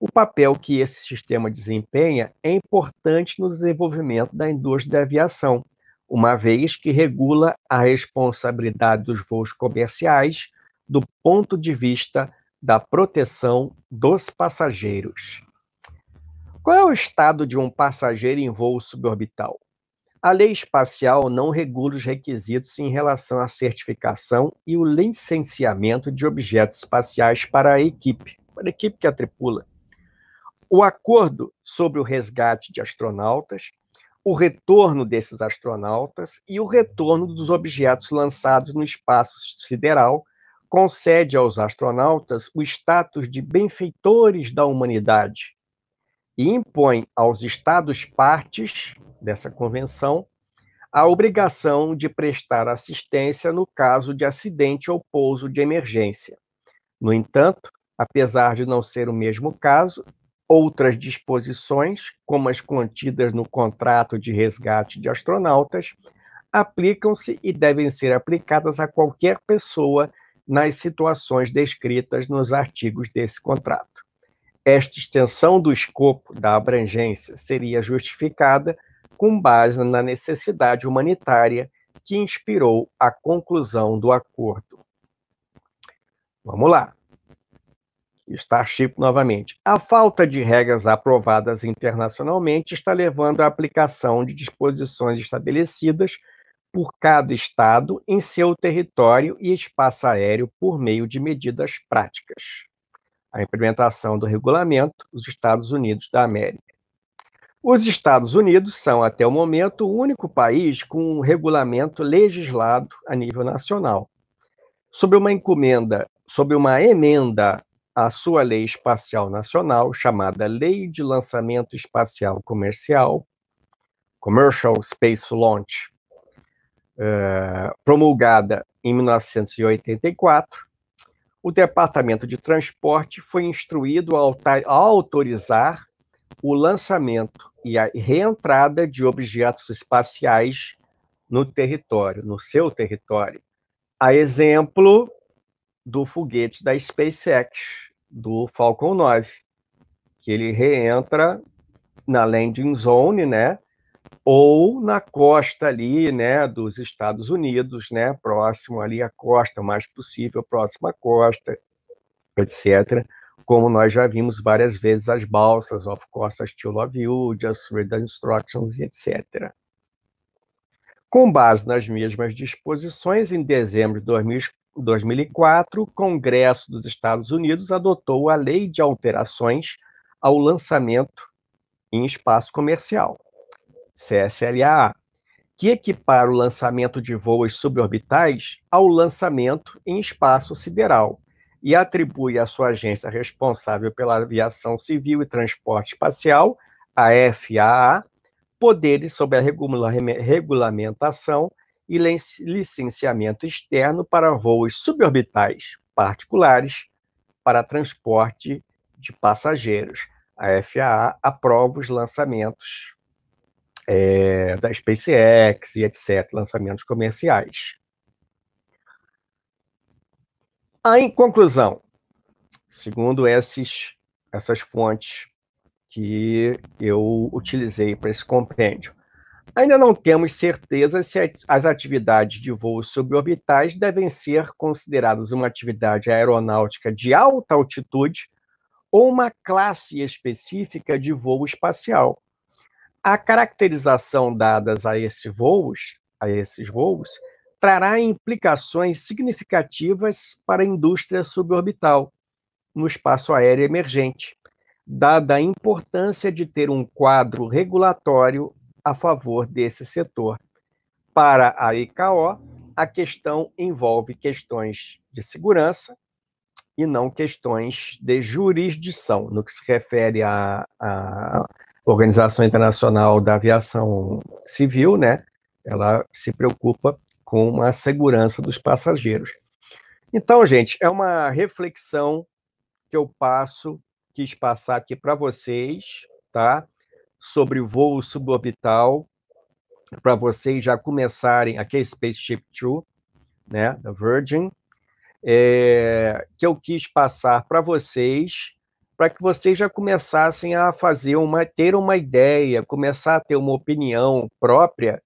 O papel que esse sistema desempenha é importante no desenvolvimento da indústria da aviação, uma vez que regula a responsabilidade dos voos comerciais do ponto de vista da proteção dos passageiros. Qual é o estado de um passageiro em voo suborbital? A lei espacial não regula os requisitos em relação à certificação e o licenciamento de objetos espaciais para a equipe, para a equipe que a tripula. O acordo sobre o resgate de astronautas, o retorno desses astronautas e o retorno dos objetos lançados no espaço sideral concede aos astronautas o status de benfeitores da humanidade, e impõe aos Estados partes dessa convenção a obrigação de prestar assistência no caso de acidente ou pouso de emergência. No entanto, apesar de não ser o mesmo caso, outras disposições, como as contidas no contrato de resgate de astronautas, aplicam-se e devem ser aplicadas a qualquer pessoa nas situações descritas nos artigos desse contrato. Esta extensão do escopo da abrangência seria justificada com base na necessidade humanitária que inspirou a conclusão do acordo. Vamos lá. Está Chico novamente. A falta de regras aprovadas internacionalmente está levando à aplicação de disposições estabelecidas por cada Estado em seu território e espaço aéreo por meio de medidas práticas a implementação do regulamento, os Estados Unidos da América. Os Estados Unidos são, até o momento, o único país com um regulamento legislado a nível nacional. Sob uma encomenda, sob uma emenda à sua lei espacial nacional, chamada Lei de Lançamento Espacial Comercial, Commercial Space Launch, eh, promulgada em 1984, o Departamento de Transporte foi instruído a autorizar o lançamento e a reentrada de objetos espaciais no território, no seu território. A exemplo do foguete da SpaceX, do Falcon 9, que ele reentra na landing zone, né, ou na costa ali, né, dos Estados Unidos, né, próximo ali à costa, mais possível próxima à costa, etc. Como nós já vimos várias vezes as balsas, of course, still of you, just read the instructions, etc. Com base nas mesmas disposições, em dezembro de 2004, o Congresso dos Estados Unidos adotou a Lei de Alterações ao Lançamento em Espaço Comercial CSLA, que equipara o lançamento de voos suborbitais ao lançamento em espaço sideral e atribui à sua agência responsável pela aviação civil e transporte espacial, a FAA, poderes sobre a regula regulamentação e licenciamento externo para voos suborbitais particulares para transporte de passageiros. A FAA aprova os lançamentos é, da SpaceX e etc., lançamentos comerciais. Aí, em conclusão, segundo esses, essas fontes que eu utilizei para esse compêndio, ainda não temos certeza se as atividades de voos suborbitais devem ser consideradas uma atividade aeronáutica de alta altitude ou uma classe específica de voo espacial, a caracterização dadas a esses voos, a esses voos, trará implicações significativas para a indústria suborbital no espaço aéreo emergente, dada a importância de ter um quadro regulatório a favor desse setor. Para a ICAO, a questão envolve questões de segurança e não questões de jurisdição, no que se refere a, a Organização Internacional da Aviação Civil, né? Ela se preocupa com a segurança dos passageiros. Então, gente, é uma reflexão que eu passo, quis passar aqui para vocês, tá? Sobre o voo suborbital, para vocês já começarem aqui Spaceship 2, né? Da Virgin, é, que eu quis passar para vocês para que vocês já começassem a fazer uma, ter uma ideia, começar a ter uma opinião própria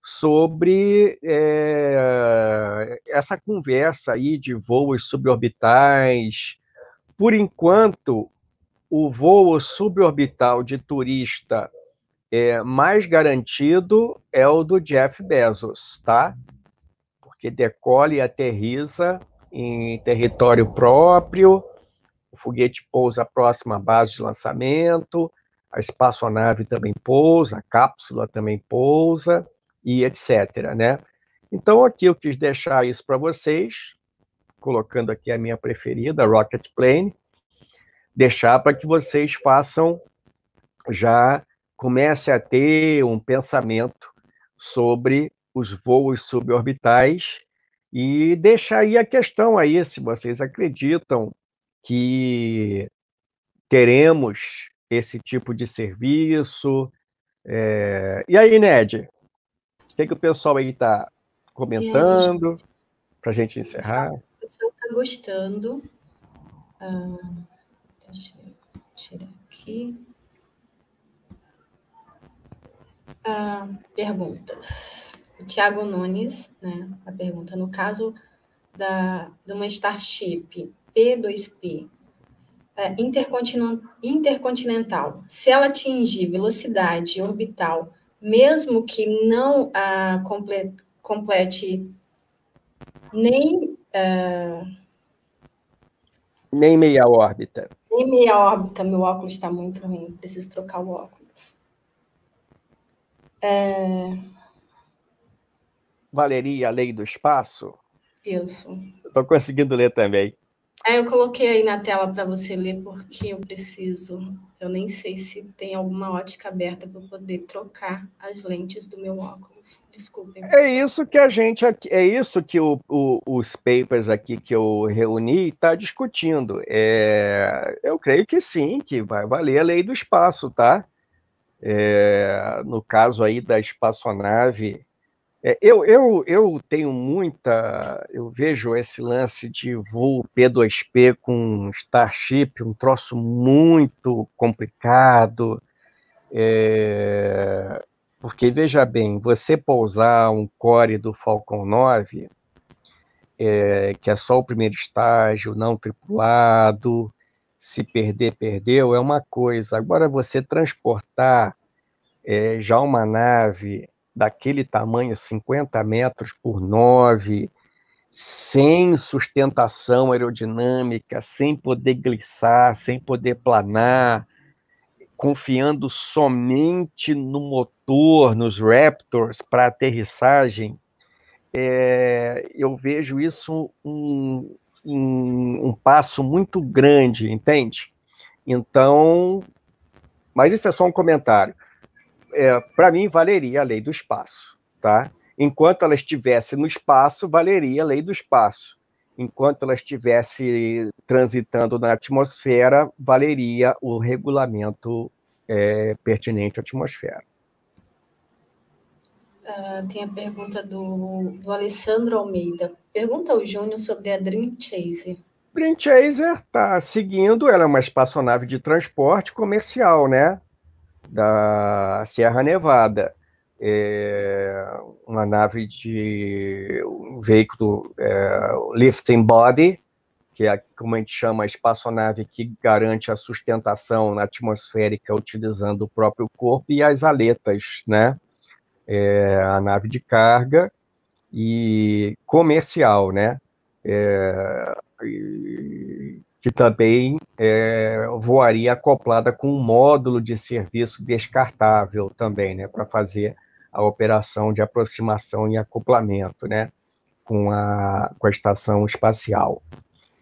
sobre é, essa conversa aí de voos suborbitais. Por enquanto, o voo suborbital de turista é, mais garantido é o do Jeff Bezos, tá? Porque decola e aterriza em território próprio, o foguete pousa próximo à base de lançamento, a espaçonave também pousa, a cápsula também pousa e etc. Né? Então aqui eu quis deixar isso para vocês, colocando aqui a minha preferida, Rocket Plane, deixar para que vocês façam já comece a ter um pensamento sobre os voos suborbitais e deixar aí a questão aí se vocês acreditam que teremos esse tipo de serviço. É... E aí, Ned, o que, que o pessoal aí está comentando para a gente encerrar? O pessoal está gostando. Ah, deixa eu tirar aqui. Ah, perguntas. O Tiago Nunes, né? A pergunta, no caso da, de uma Starship, P2P é, intercontinental, se ela atingir velocidade orbital, mesmo que não a complete, complete nem. É, nem meia órbita. Nem meia órbita, meu óculos está muito ruim, preciso trocar o óculos. É... Valeria, a lei do espaço? Isso. Estou conseguindo ler também. É, eu coloquei aí na tela para você ler, porque eu preciso. Eu nem sei se tem alguma ótica aberta para poder trocar as lentes do meu óculos. Desculpem. É isso que a gente é isso que o, o, os papers aqui que eu reuni está discutindo. É, eu creio que sim, que vai valer a lei do espaço, tá? É, no caso aí da espaçonave é, eu, eu, eu tenho muita. Eu vejo esse lance de voo P2P com Starship, um troço muito complicado. É, porque, veja bem, você pousar um core do Falcon 9, é, que é só o primeiro estágio, não tripulado, se perder, perdeu, é uma coisa. Agora, você transportar é, já uma nave daquele tamanho, 50 metros por 9, sem sustentação aerodinâmica, sem poder glissar, sem poder planar, confiando somente no motor, nos Raptors para aterrissagem, é, eu vejo isso um, um, um passo muito grande, entende? Então, mas isso é só um comentário é, para mim, valeria a lei do espaço. Tá? Enquanto ela estivesse no espaço, valeria a lei do espaço. Enquanto ela estivesse transitando na atmosfera, valeria o regulamento é, pertinente à atmosfera. Uh, tem a pergunta do, do Alessandro Almeida. Pergunta ao Júnior sobre a Dream Chaser. Dream Chaser está seguindo, ela é uma espaçonave de transporte comercial, né? da Sierra Nevada. É uma nave de um veículo é, lifting body, que é como a gente chama a espaçonave que garante a sustentação atmosférica utilizando o próprio corpo e as aletas, né? É, a nave de carga e comercial, né? É, que também é, voaria acoplada com um módulo de serviço descartável também, né, para fazer a operação de aproximação e acoplamento, né, com a, com a estação espacial.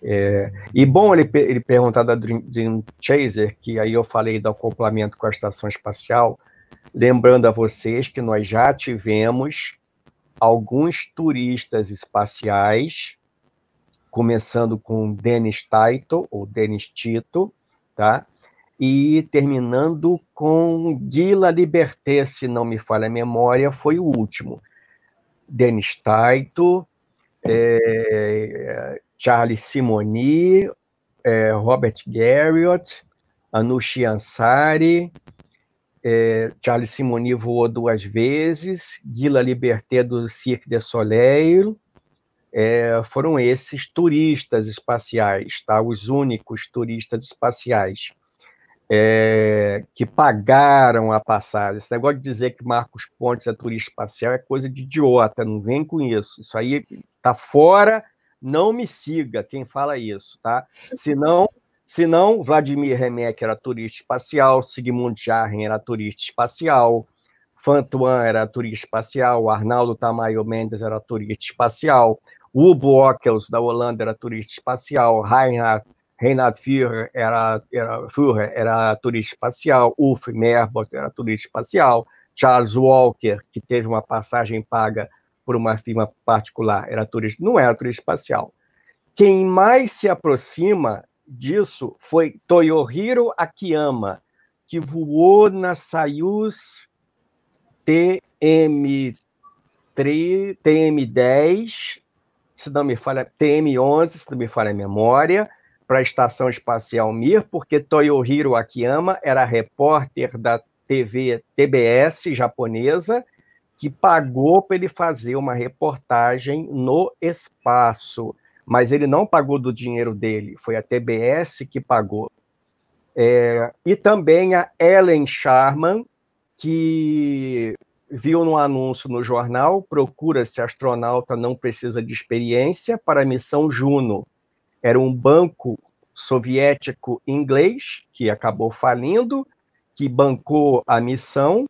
É, e bom ele, ele perguntar da Dream, Dream Chaser, que aí eu falei do acoplamento com a estação espacial, lembrando a vocês que nós já tivemos alguns turistas espaciais começando com Dennis Taito, ou Dennis Tito, tá? e terminando com Guila Liberté, se não me falha a memória, foi o último. Denis Taito, é, Charles Simoni, é, Robert Garriott, Anushi Ansari, é, Charles Simoni voou duas vezes, Guila Liberté do Cirque de Soleil, é, foram esses turistas espaciais, tá? os únicos turistas espaciais é, que pagaram a passagem. Esse negócio de dizer que Marcos Pontes é turista espacial é coisa de idiota, não vem com isso. Isso aí está fora, não me siga quem fala isso, tá? Senão Senão, Vladimir Remek era turista espacial, Sigmund Jarren era turista espacial, Fantuan era turista espacial, Arnaldo Tamayo Mendes era turista espacial, Hugo Ockels, da Holanda, era turista espacial, Reinhard, Reinhard Führer era, era, Führer era turista espacial, Ulf Merbot era turista espacial, Charles Walker, que teve uma passagem paga por uma firma particular, era turista, não era turista espacial. Quem mais se aproxima disso foi Toyohiro Akiyama, que voou na Soyuz TM3, TM10 se não me falha, TM-11, se não me falha a memória, para a Estação Espacial Mir, porque Toyohiro Akiyama era repórter da TV TBS japonesa, que pagou para ele fazer uma reportagem no espaço, mas ele não pagou do dinheiro dele, foi a TBS que pagou. É, e também a Ellen Sharman, que viu no anúncio no jornal, procura-se astronauta não precisa de experiência para a missão Juno. Era um banco soviético inglês que acabou falindo, que bancou a missão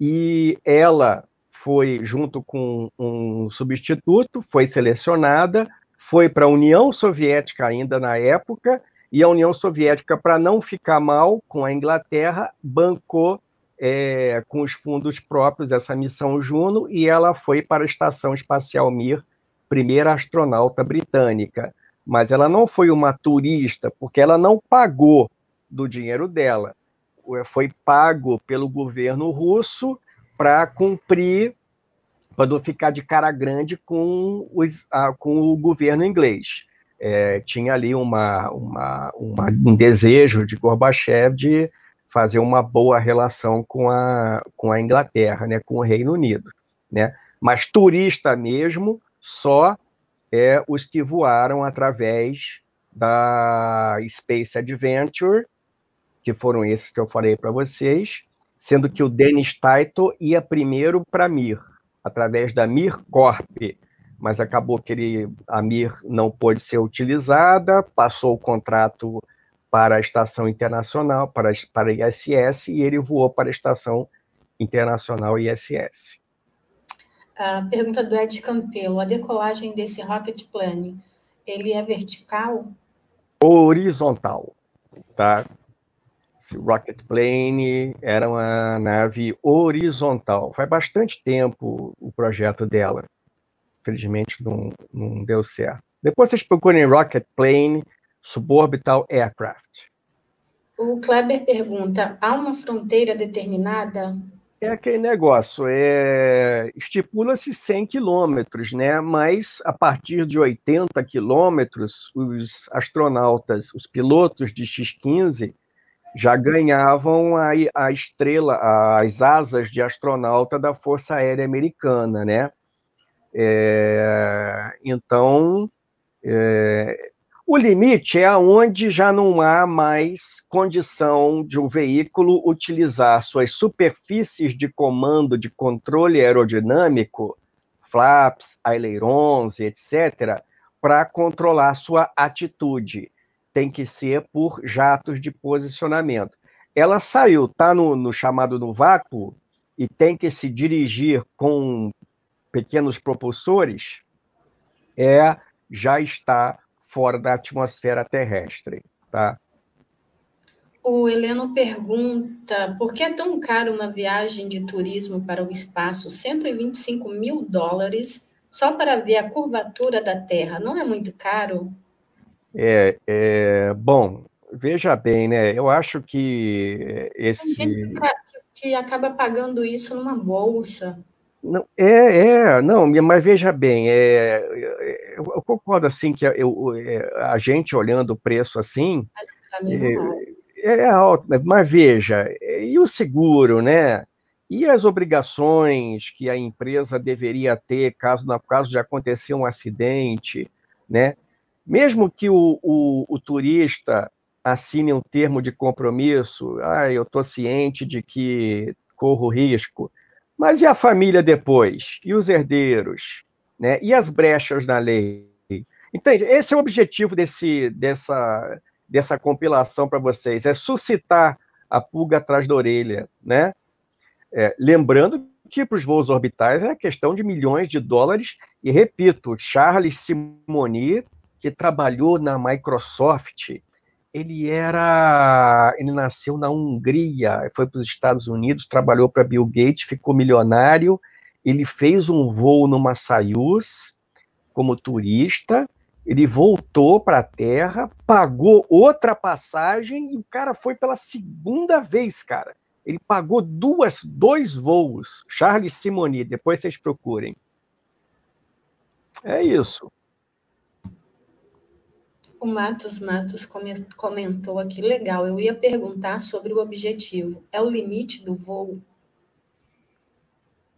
e ela foi junto com um substituto, foi selecionada, foi para a União Soviética ainda na época e a União Soviética para não ficar mal com a Inglaterra bancou é, com os fundos próprios essa missão Juno e ela foi para a Estação Espacial Mir, primeira astronauta britânica. Mas ela não foi uma turista, porque ela não pagou do dinheiro dela. Foi pago pelo governo russo para cumprir, para não ficar de cara grande com, os, a, com o governo inglês. É, tinha ali uma, uma, uma, um desejo de Gorbachev de fazer uma boa relação com a, com a Inglaterra, né, com o Reino Unido. Né? Mas turista mesmo, só é, os que voaram através da Space Adventure, que foram esses que eu falei para vocês, sendo que o Dennis Taito ia primeiro para Mir, através da Mir Corp, mas acabou que ele, a Mir não pôde ser utilizada, passou o contrato para a Estação Internacional, para, para a ISS, e ele voou para a Estação Internacional ISS. A pergunta do Ed Campelo, a decolagem desse rocket plane, ele é vertical? Horizontal, tá? Esse rocket plane era uma nave horizontal. Faz bastante tempo o projeto dela. Infelizmente não, não deu certo. Depois vocês procurem rocket plane, suborbital aircraft. O Kleber pergunta: há uma fronteira determinada? É aquele negócio, é, estipula-se 100 quilômetros, né? mas a partir de 80 quilômetros, os astronautas, os pilotos de X-15, já ganhavam a, a estrela, as asas de astronauta da Força Aérea Americana, né? É, então, é, o limite é onde já não há mais condição de um veículo utilizar suas superfícies de comando de controle aerodinâmico, flaps, ailerons, etc., para controlar sua atitude. Tem que ser por jatos de posicionamento. Ela saiu, está no, no chamado no vácuo, e tem que se dirigir com pequenos propulsores, é já está fora da atmosfera terrestre, tá? O Heleno pergunta por que é tão caro uma viagem de turismo para o espaço, 125 mil dólares, só para ver a curvatura da Terra? Não é muito caro? É, é bom, veja bem, né? Eu acho que esse. É, Tem gente que acaba pagando isso numa bolsa. Não, é, é, não, mas veja bem, é, é, eu, eu concordo assim que eu, é, a gente olhando o preço assim tá é, é, é, alto, mas veja, e o seguro, né? E as obrigações que a empresa deveria ter caso na caso de acontecer um acidente, né? Mesmo que o, o, o turista assine um termo de compromisso, ah, eu estou ciente de que corro risco mas e a família depois? E os herdeiros? Né? E as brechas na lei? Entende? Esse é o objetivo desse, dessa, dessa compilação para vocês, é suscitar a pulga atrás da orelha. Né? É, lembrando que para os voos orbitais é questão de milhões de dólares, e repito, Charles Simoni, que trabalhou na Microsoft, ele era, ele nasceu na Hungria, foi para os Estados Unidos, trabalhou para Bill Gates, ficou milionário. Ele fez um voo numa Soyuz como turista. Ele voltou para a Terra, pagou outra passagem e o cara foi pela segunda vez, cara. Ele pagou duas, dois voos. Charles Simoni, depois vocês procurem. É isso. O Matos Matos comentou aqui, legal, eu ia perguntar sobre o objetivo. É o limite do voo?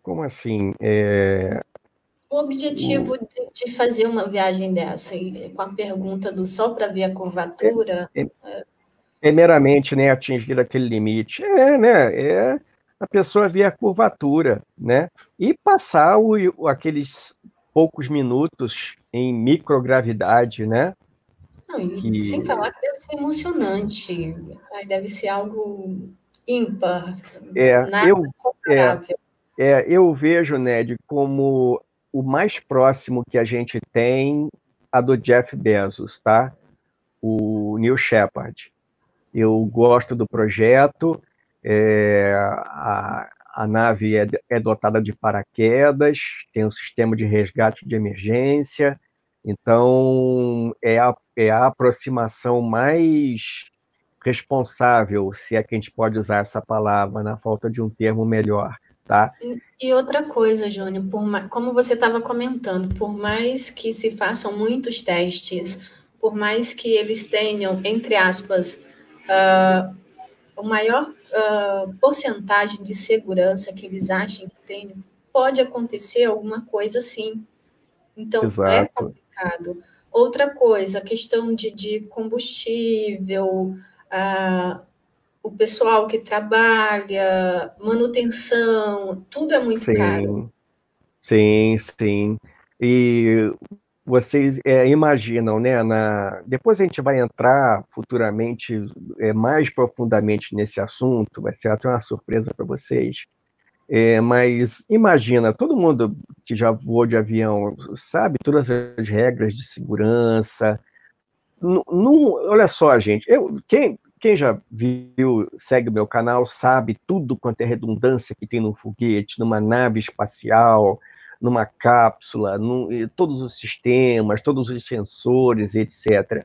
Como assim? É... O objetivo o... De, fazer uma viagem dessa, com a pergunta do só para ver a curvatura. É, é, é, meramente né, atingir aquele limite. É, né? É a pessoa ver a curvatura, né? E passar o, aqueles poucos minutos em microgravidade, né? que... sem falar que deve ser emocionante, deve ser algo ímpar, é, nada eu, comparável. É, é, eu vejo, Ned, como o mais próximo que a gente tem a do Jeff Bezos, tá? O Neil Shepard. Eu gosto do projeto, é, a, a nave é, é dotada de paraquedas, tem um sistema de resgate de emergência, então, é a, é a aproximação mais responsável, se é que a gente pode usar essa palavra, na falta de um termo melhor, tá? E, e outra coisa, Júnior, por mais, como você estava comentando, por mais que se façam muitos testes, por mais que eles tenham, entre aspas, uh, o maior uh, porcentagem de segurança que eles achem que tem, pode acontecer alguma coisa sim. Então, é Exato. é mercado. Outra coisa, a questão de, de combustível, a, o pessoal que trabalha, manutenção, tudo é muito sim, caro. Sim, sim. E vocês é, imaginam, né? Na... Depois a gente vai entrar futuramente é, mais profundamente nesse assunto, vai ser até uma surpresa para vocês. É, mas imagina, todo mundo que já voou de avião sabe todas as regras de segurança. olha só, gente, eu, quem, quem já viu, segue o meu canal, sabe tudo quanto é redundância que tem num foguete, numa nave espacial, numa cápsula, todos os sistemas, todos os sensores, etc.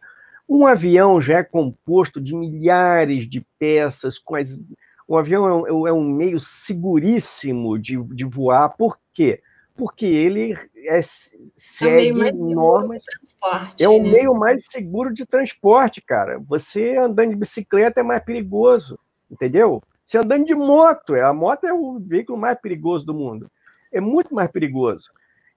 Um avião já é composto de milhares de peças com as o avião é, é um, é um meio seguríssimo de, de voar, por quê? Porque ele é, é segue é normas. É o né? meio mais seguro de transporte, cara. Você andando de bicicleta é mais perigoso, entendeu? Você andando de moto, é, a moto é o veículo mais perigoso do mundo. É muito mais perigoso.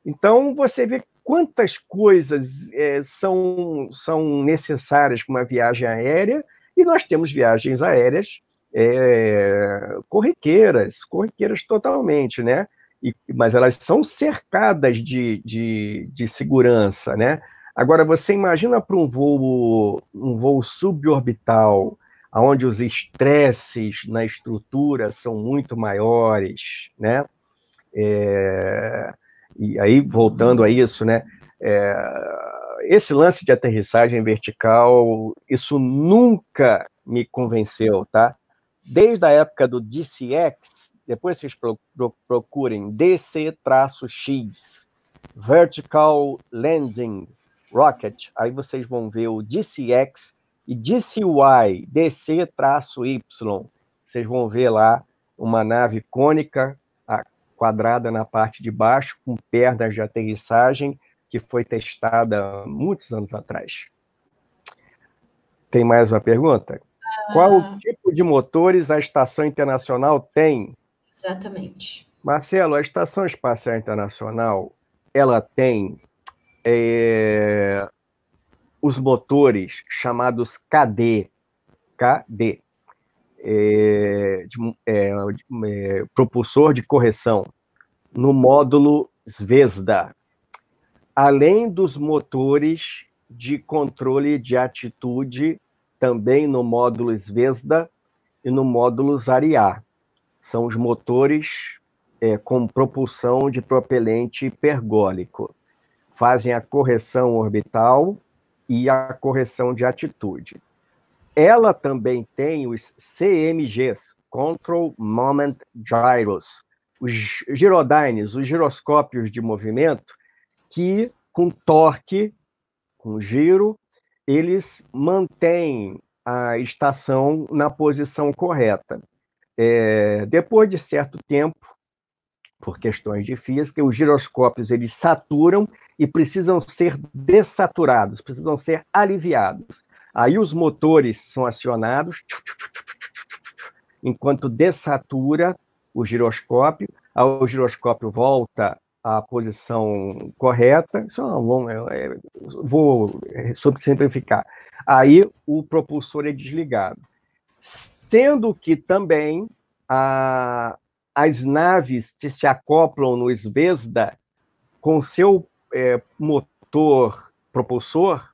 Então, você vê quantas coisas é, são, são necessárias para uma viagem aérea, e nós temos viagens aéreas é, corriqueiras, corriqueiras totalmente, né? E, mas elas são cercadas de, de, de segurança, né? Agora você imagina para um voo um voo suborbital, onde os estresses na estrutura são muito maiores, né? É, e aí voltando a isso, né? É, esse lance de aterrissagem vertical, isso nunca me convenceu, tá? Desde a época do DCX, depois vocês procurem DC-X, Vertical Landing Rocket, aí vocês vão ver o DCX e DCY, DC-Y. Vocês vão ver lá uma nave cônica quadrada na parte de baixo, com pernas de aterrissagem, que foi testada muitos anos atrás. Tem mais uma pergunta? Qual o tipo de motores a Estação Internacional tem? Exatamente. Marcelo, a Estação Espacial Internacional ela tem é, os motores chamados KD, KD, é, de, é, é, propulsor de correção, no módulo Svezda, além dos motores de controle de atitude também no módulo Svesda e no módulo Zariá. São os motores é, com propulsão de propelente hipergólico. Fazem a correção orbital e a correção de atitude. Ela também tem os CMGs, Control Moment Gyros, os girodynes, os giroscópios de movimento, que com torque, com giro, eles mantêm a estação na posição correta. É, depois de certo tempo, por questões de física, os giroscópios eles saturam e precisam ser dessaturados, precisam ser aliviados. Aí os motores são acionados, enquanto dessatura o giroscópio, o giroscópio volta a posição correta, isso não, vamos, é, é, vou é, simplificar. Aí o propulsor é desligado. Sendo que também a, as naves que se acoplam no Svezda com seu é, motor propulsor,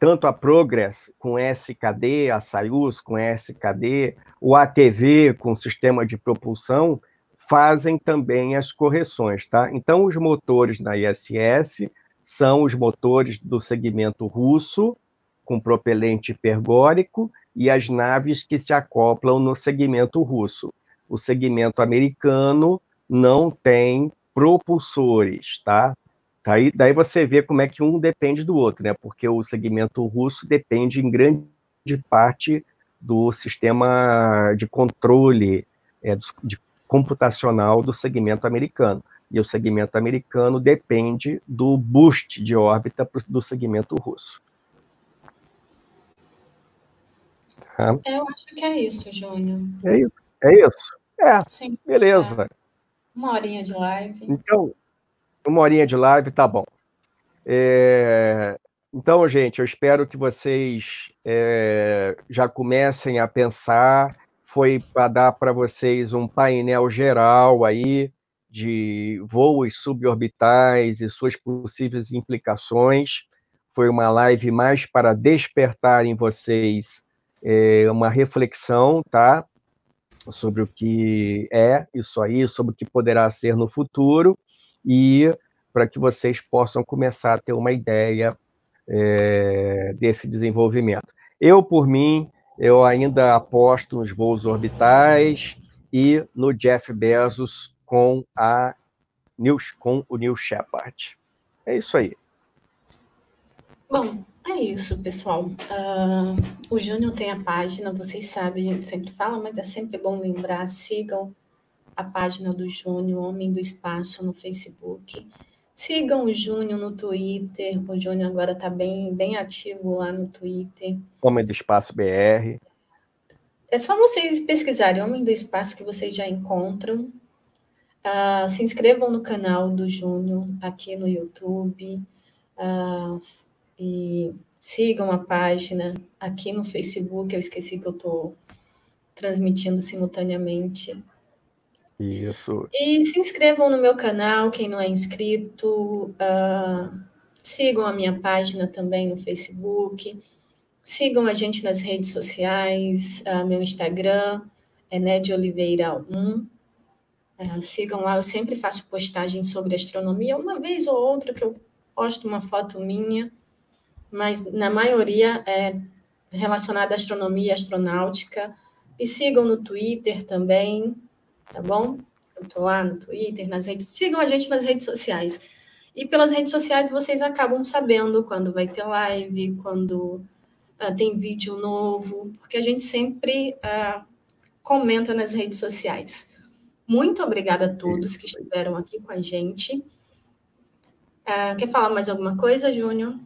tanto a Progress com SKD, a Soyuz com SKD, o ATV com sistema de propulsão, fazem também as correções, tá? Então, os motores na ISS são os motores do segmento russo, com propelente hipergórico, e as naves que se acoplam no segmento russo. O segmento americano não tem propulsores, tá? Daí, daí você vê como é que um depende do outro, né? Porque o segmento russo depende em grande parte do sistema de controle é, de computacional do segmento americano. E o segmento americano depende do boost de órbita do segmento russo. Tá? Eu acho que é isso, Júnior. É isso. É isso. É. Sim, beleza. É. Uma horinha de live. Então, uma horinha de live, tá bom. É, então, gente, eu espero que vocês é, já comecem a pensar foi para dar para vocês um painel geral aí de voos suborbitais e suas possíveis implicações. Foi uma live mais para despertar em vocês é, uma reflexão, tá? Sobre o que é isso aí, sobre o que poderá ser no futuro e para que vocês possam começar a ter uma ideia é, desse desenvolvimento. Eu, por mim, eu ainda aposto nos voos orbitais e no Jeff Bezos com a News, com o Neil Shepard. É isso aí. Bom, é isso, pessoal. Uh, o Júnior tem a página, vocês sabem, a gente sempre fala, mas é sempre bom lembrar, sigam a página do Júnior, Homem do Espaço, no Facebook. Sigam o Júnior no Twitter. O Júnior agora está bem, bem ativo lá no Twitter. Homem do Espaço BR. É só vocês pesquisarem Homem do Espaço que vocês já encontram. Uh, se inscrevam no canal do Júnior aqui no YouTube. Uh, e sigam a página aqui no Facebook. Eu esqueci que eu estou transmitindo simultaneamente. Isso. E se inscrevam no meu canal, quem não é inscrito. Uh, sigam a minha página também no Facebook. Sigam a gente nas redes sociais. Uh, meu Instagram é Ned Oliveira 1. Uh, ah, sigam lá, eu sempre faço postagem sobre astronomia, uma vez ou outra que eu posto uma foto minha, mas na maioria é relacionada à astronomia e astronáutica. E sigam no Twitter também, tá bom? Eu tô lá no Twitter, nas redes, sigam a gente nas redes sociais. E pelas redes sociais vocês acabam sabendo quando vai ter live, quando uh, tem vídeo novo, porque a gente sempre uh, comenta nas redes sociais. Muito obrigada a todos que estiveram aqui com a gente. Uh, quer falar mais alguma coisa, Júnior?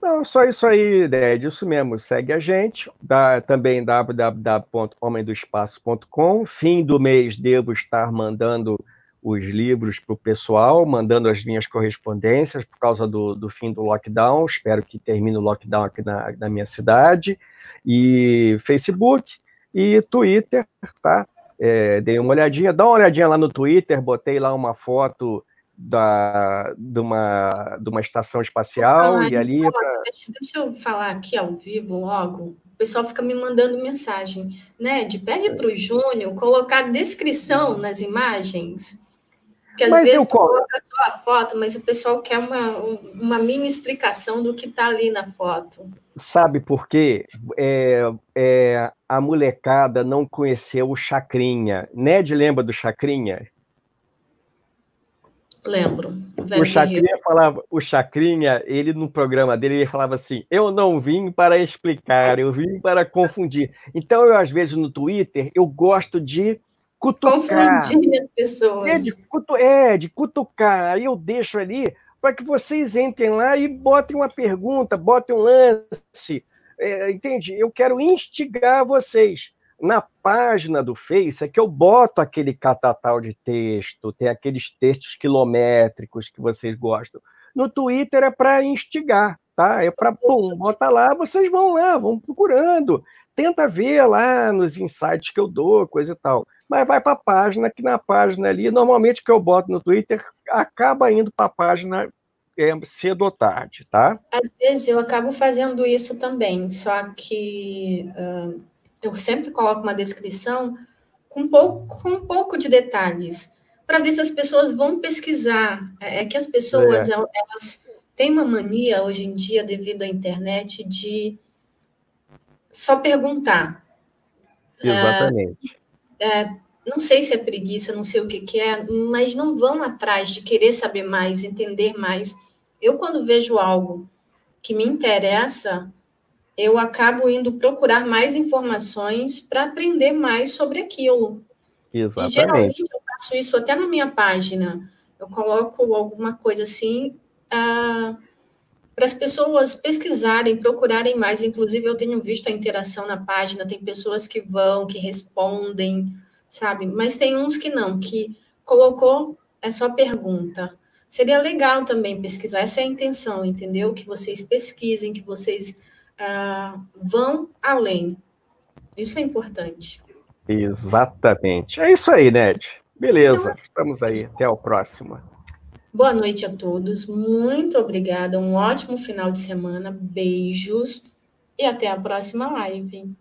Não, só isso aí, é disso mesmo. Segue a gente, dá, também www.homemdoespaço.com. Fim do mês devo estar mandando os livros para o pessoal, mandando as minhas correspondências por causa do, do fim do lockdown. Espero que termine o lockdown aqui na, na minha cidade. E Facebook e Twitter, tá? É, dei uma olhadinha, dá uma olhadinha lá no Twitter, botei lá uma foto da, de, uma, de uma estação espacial e ali. Pra... Deixa, deixa, eu falar aqui ao vivo logo. O pessoal fica me mandando mensagem, né? De pede é. para o Júnior colocar descrição uhum. nas imagens. Porque às mas vezes coloca só a foto, mas o pessoal quer uma, uma mini explicação do que está ali na foto. Sabe por quê? É, é, a molecada não conheceu o Chacrinha. Ned lembra do Chacrinha? Lembro. O Chacrinha falava, o Chacrinha, ele no programa dele, ele falava assim: Eu não vim para explicar, eu vim para confundir. Então, eu, às vezes, no Twitter, eu gosto de cutucar. Confundir as pessoas. É de, cutu é, de cutucar. Aí eu deixo ali para que vocês entrem lá e botem uma pergunta, botem um lance. É, entende? Eu quero instigar vocês na página do Face é que eu boto aquele catatal de texto, tem aqueles textos quilométricos que vocês gostam. No Twitter é para instigar, tá? É para pum, bota lá, vocês vão lá, vão procurando. Tenta ver lá nos insights que eu dou, coisa e tal. Mas vai para a página, que na página ali, normalmente o que eu boto no Twitter acaba indo para a página é, cedo ou tarde, tá? Às vezes eu acabo fazendo isso também, só que. Uh eu sempre coloco uma descrição com um pouco, com pouco de detalhes, para ver se as pessoas vão pesquisar. É, é que as pessoas, é. elas têm uma mania hoje em dia, devido à internet, de só perguntar. Exatamente. É, é, não sei se é preguiça, não sei o que, que é, mas não vão atrás de querer saber mais, entender mais. Eu, quando vejo algo que me interessa, eu acabo indo procurar mais informações para aprender mais sobre aquilo. Exatamente. E, geralmente eu faço isso até na minha página. Eu coloco alguma coisa assim ah, para as pessoas pesquisarem, procurarem mais. Inclusive, eu tenho visto a interação na página, tem pessoas que vão, que respondem, sabe? Mas tem uns que não, que colocou, é só pergunta. Seria legal também pesquisar, essa é a intenção, entendeu? Que vocês pesquisem, que vocês ah, vão além. Isso é importante. Exatamente. É isso aí, Ned. Beleza, então, é estamos aí. Até o próximo. Boa noite a todos. Muito obrigada. Um ótimo final de semana. Beijos e até a próxima live.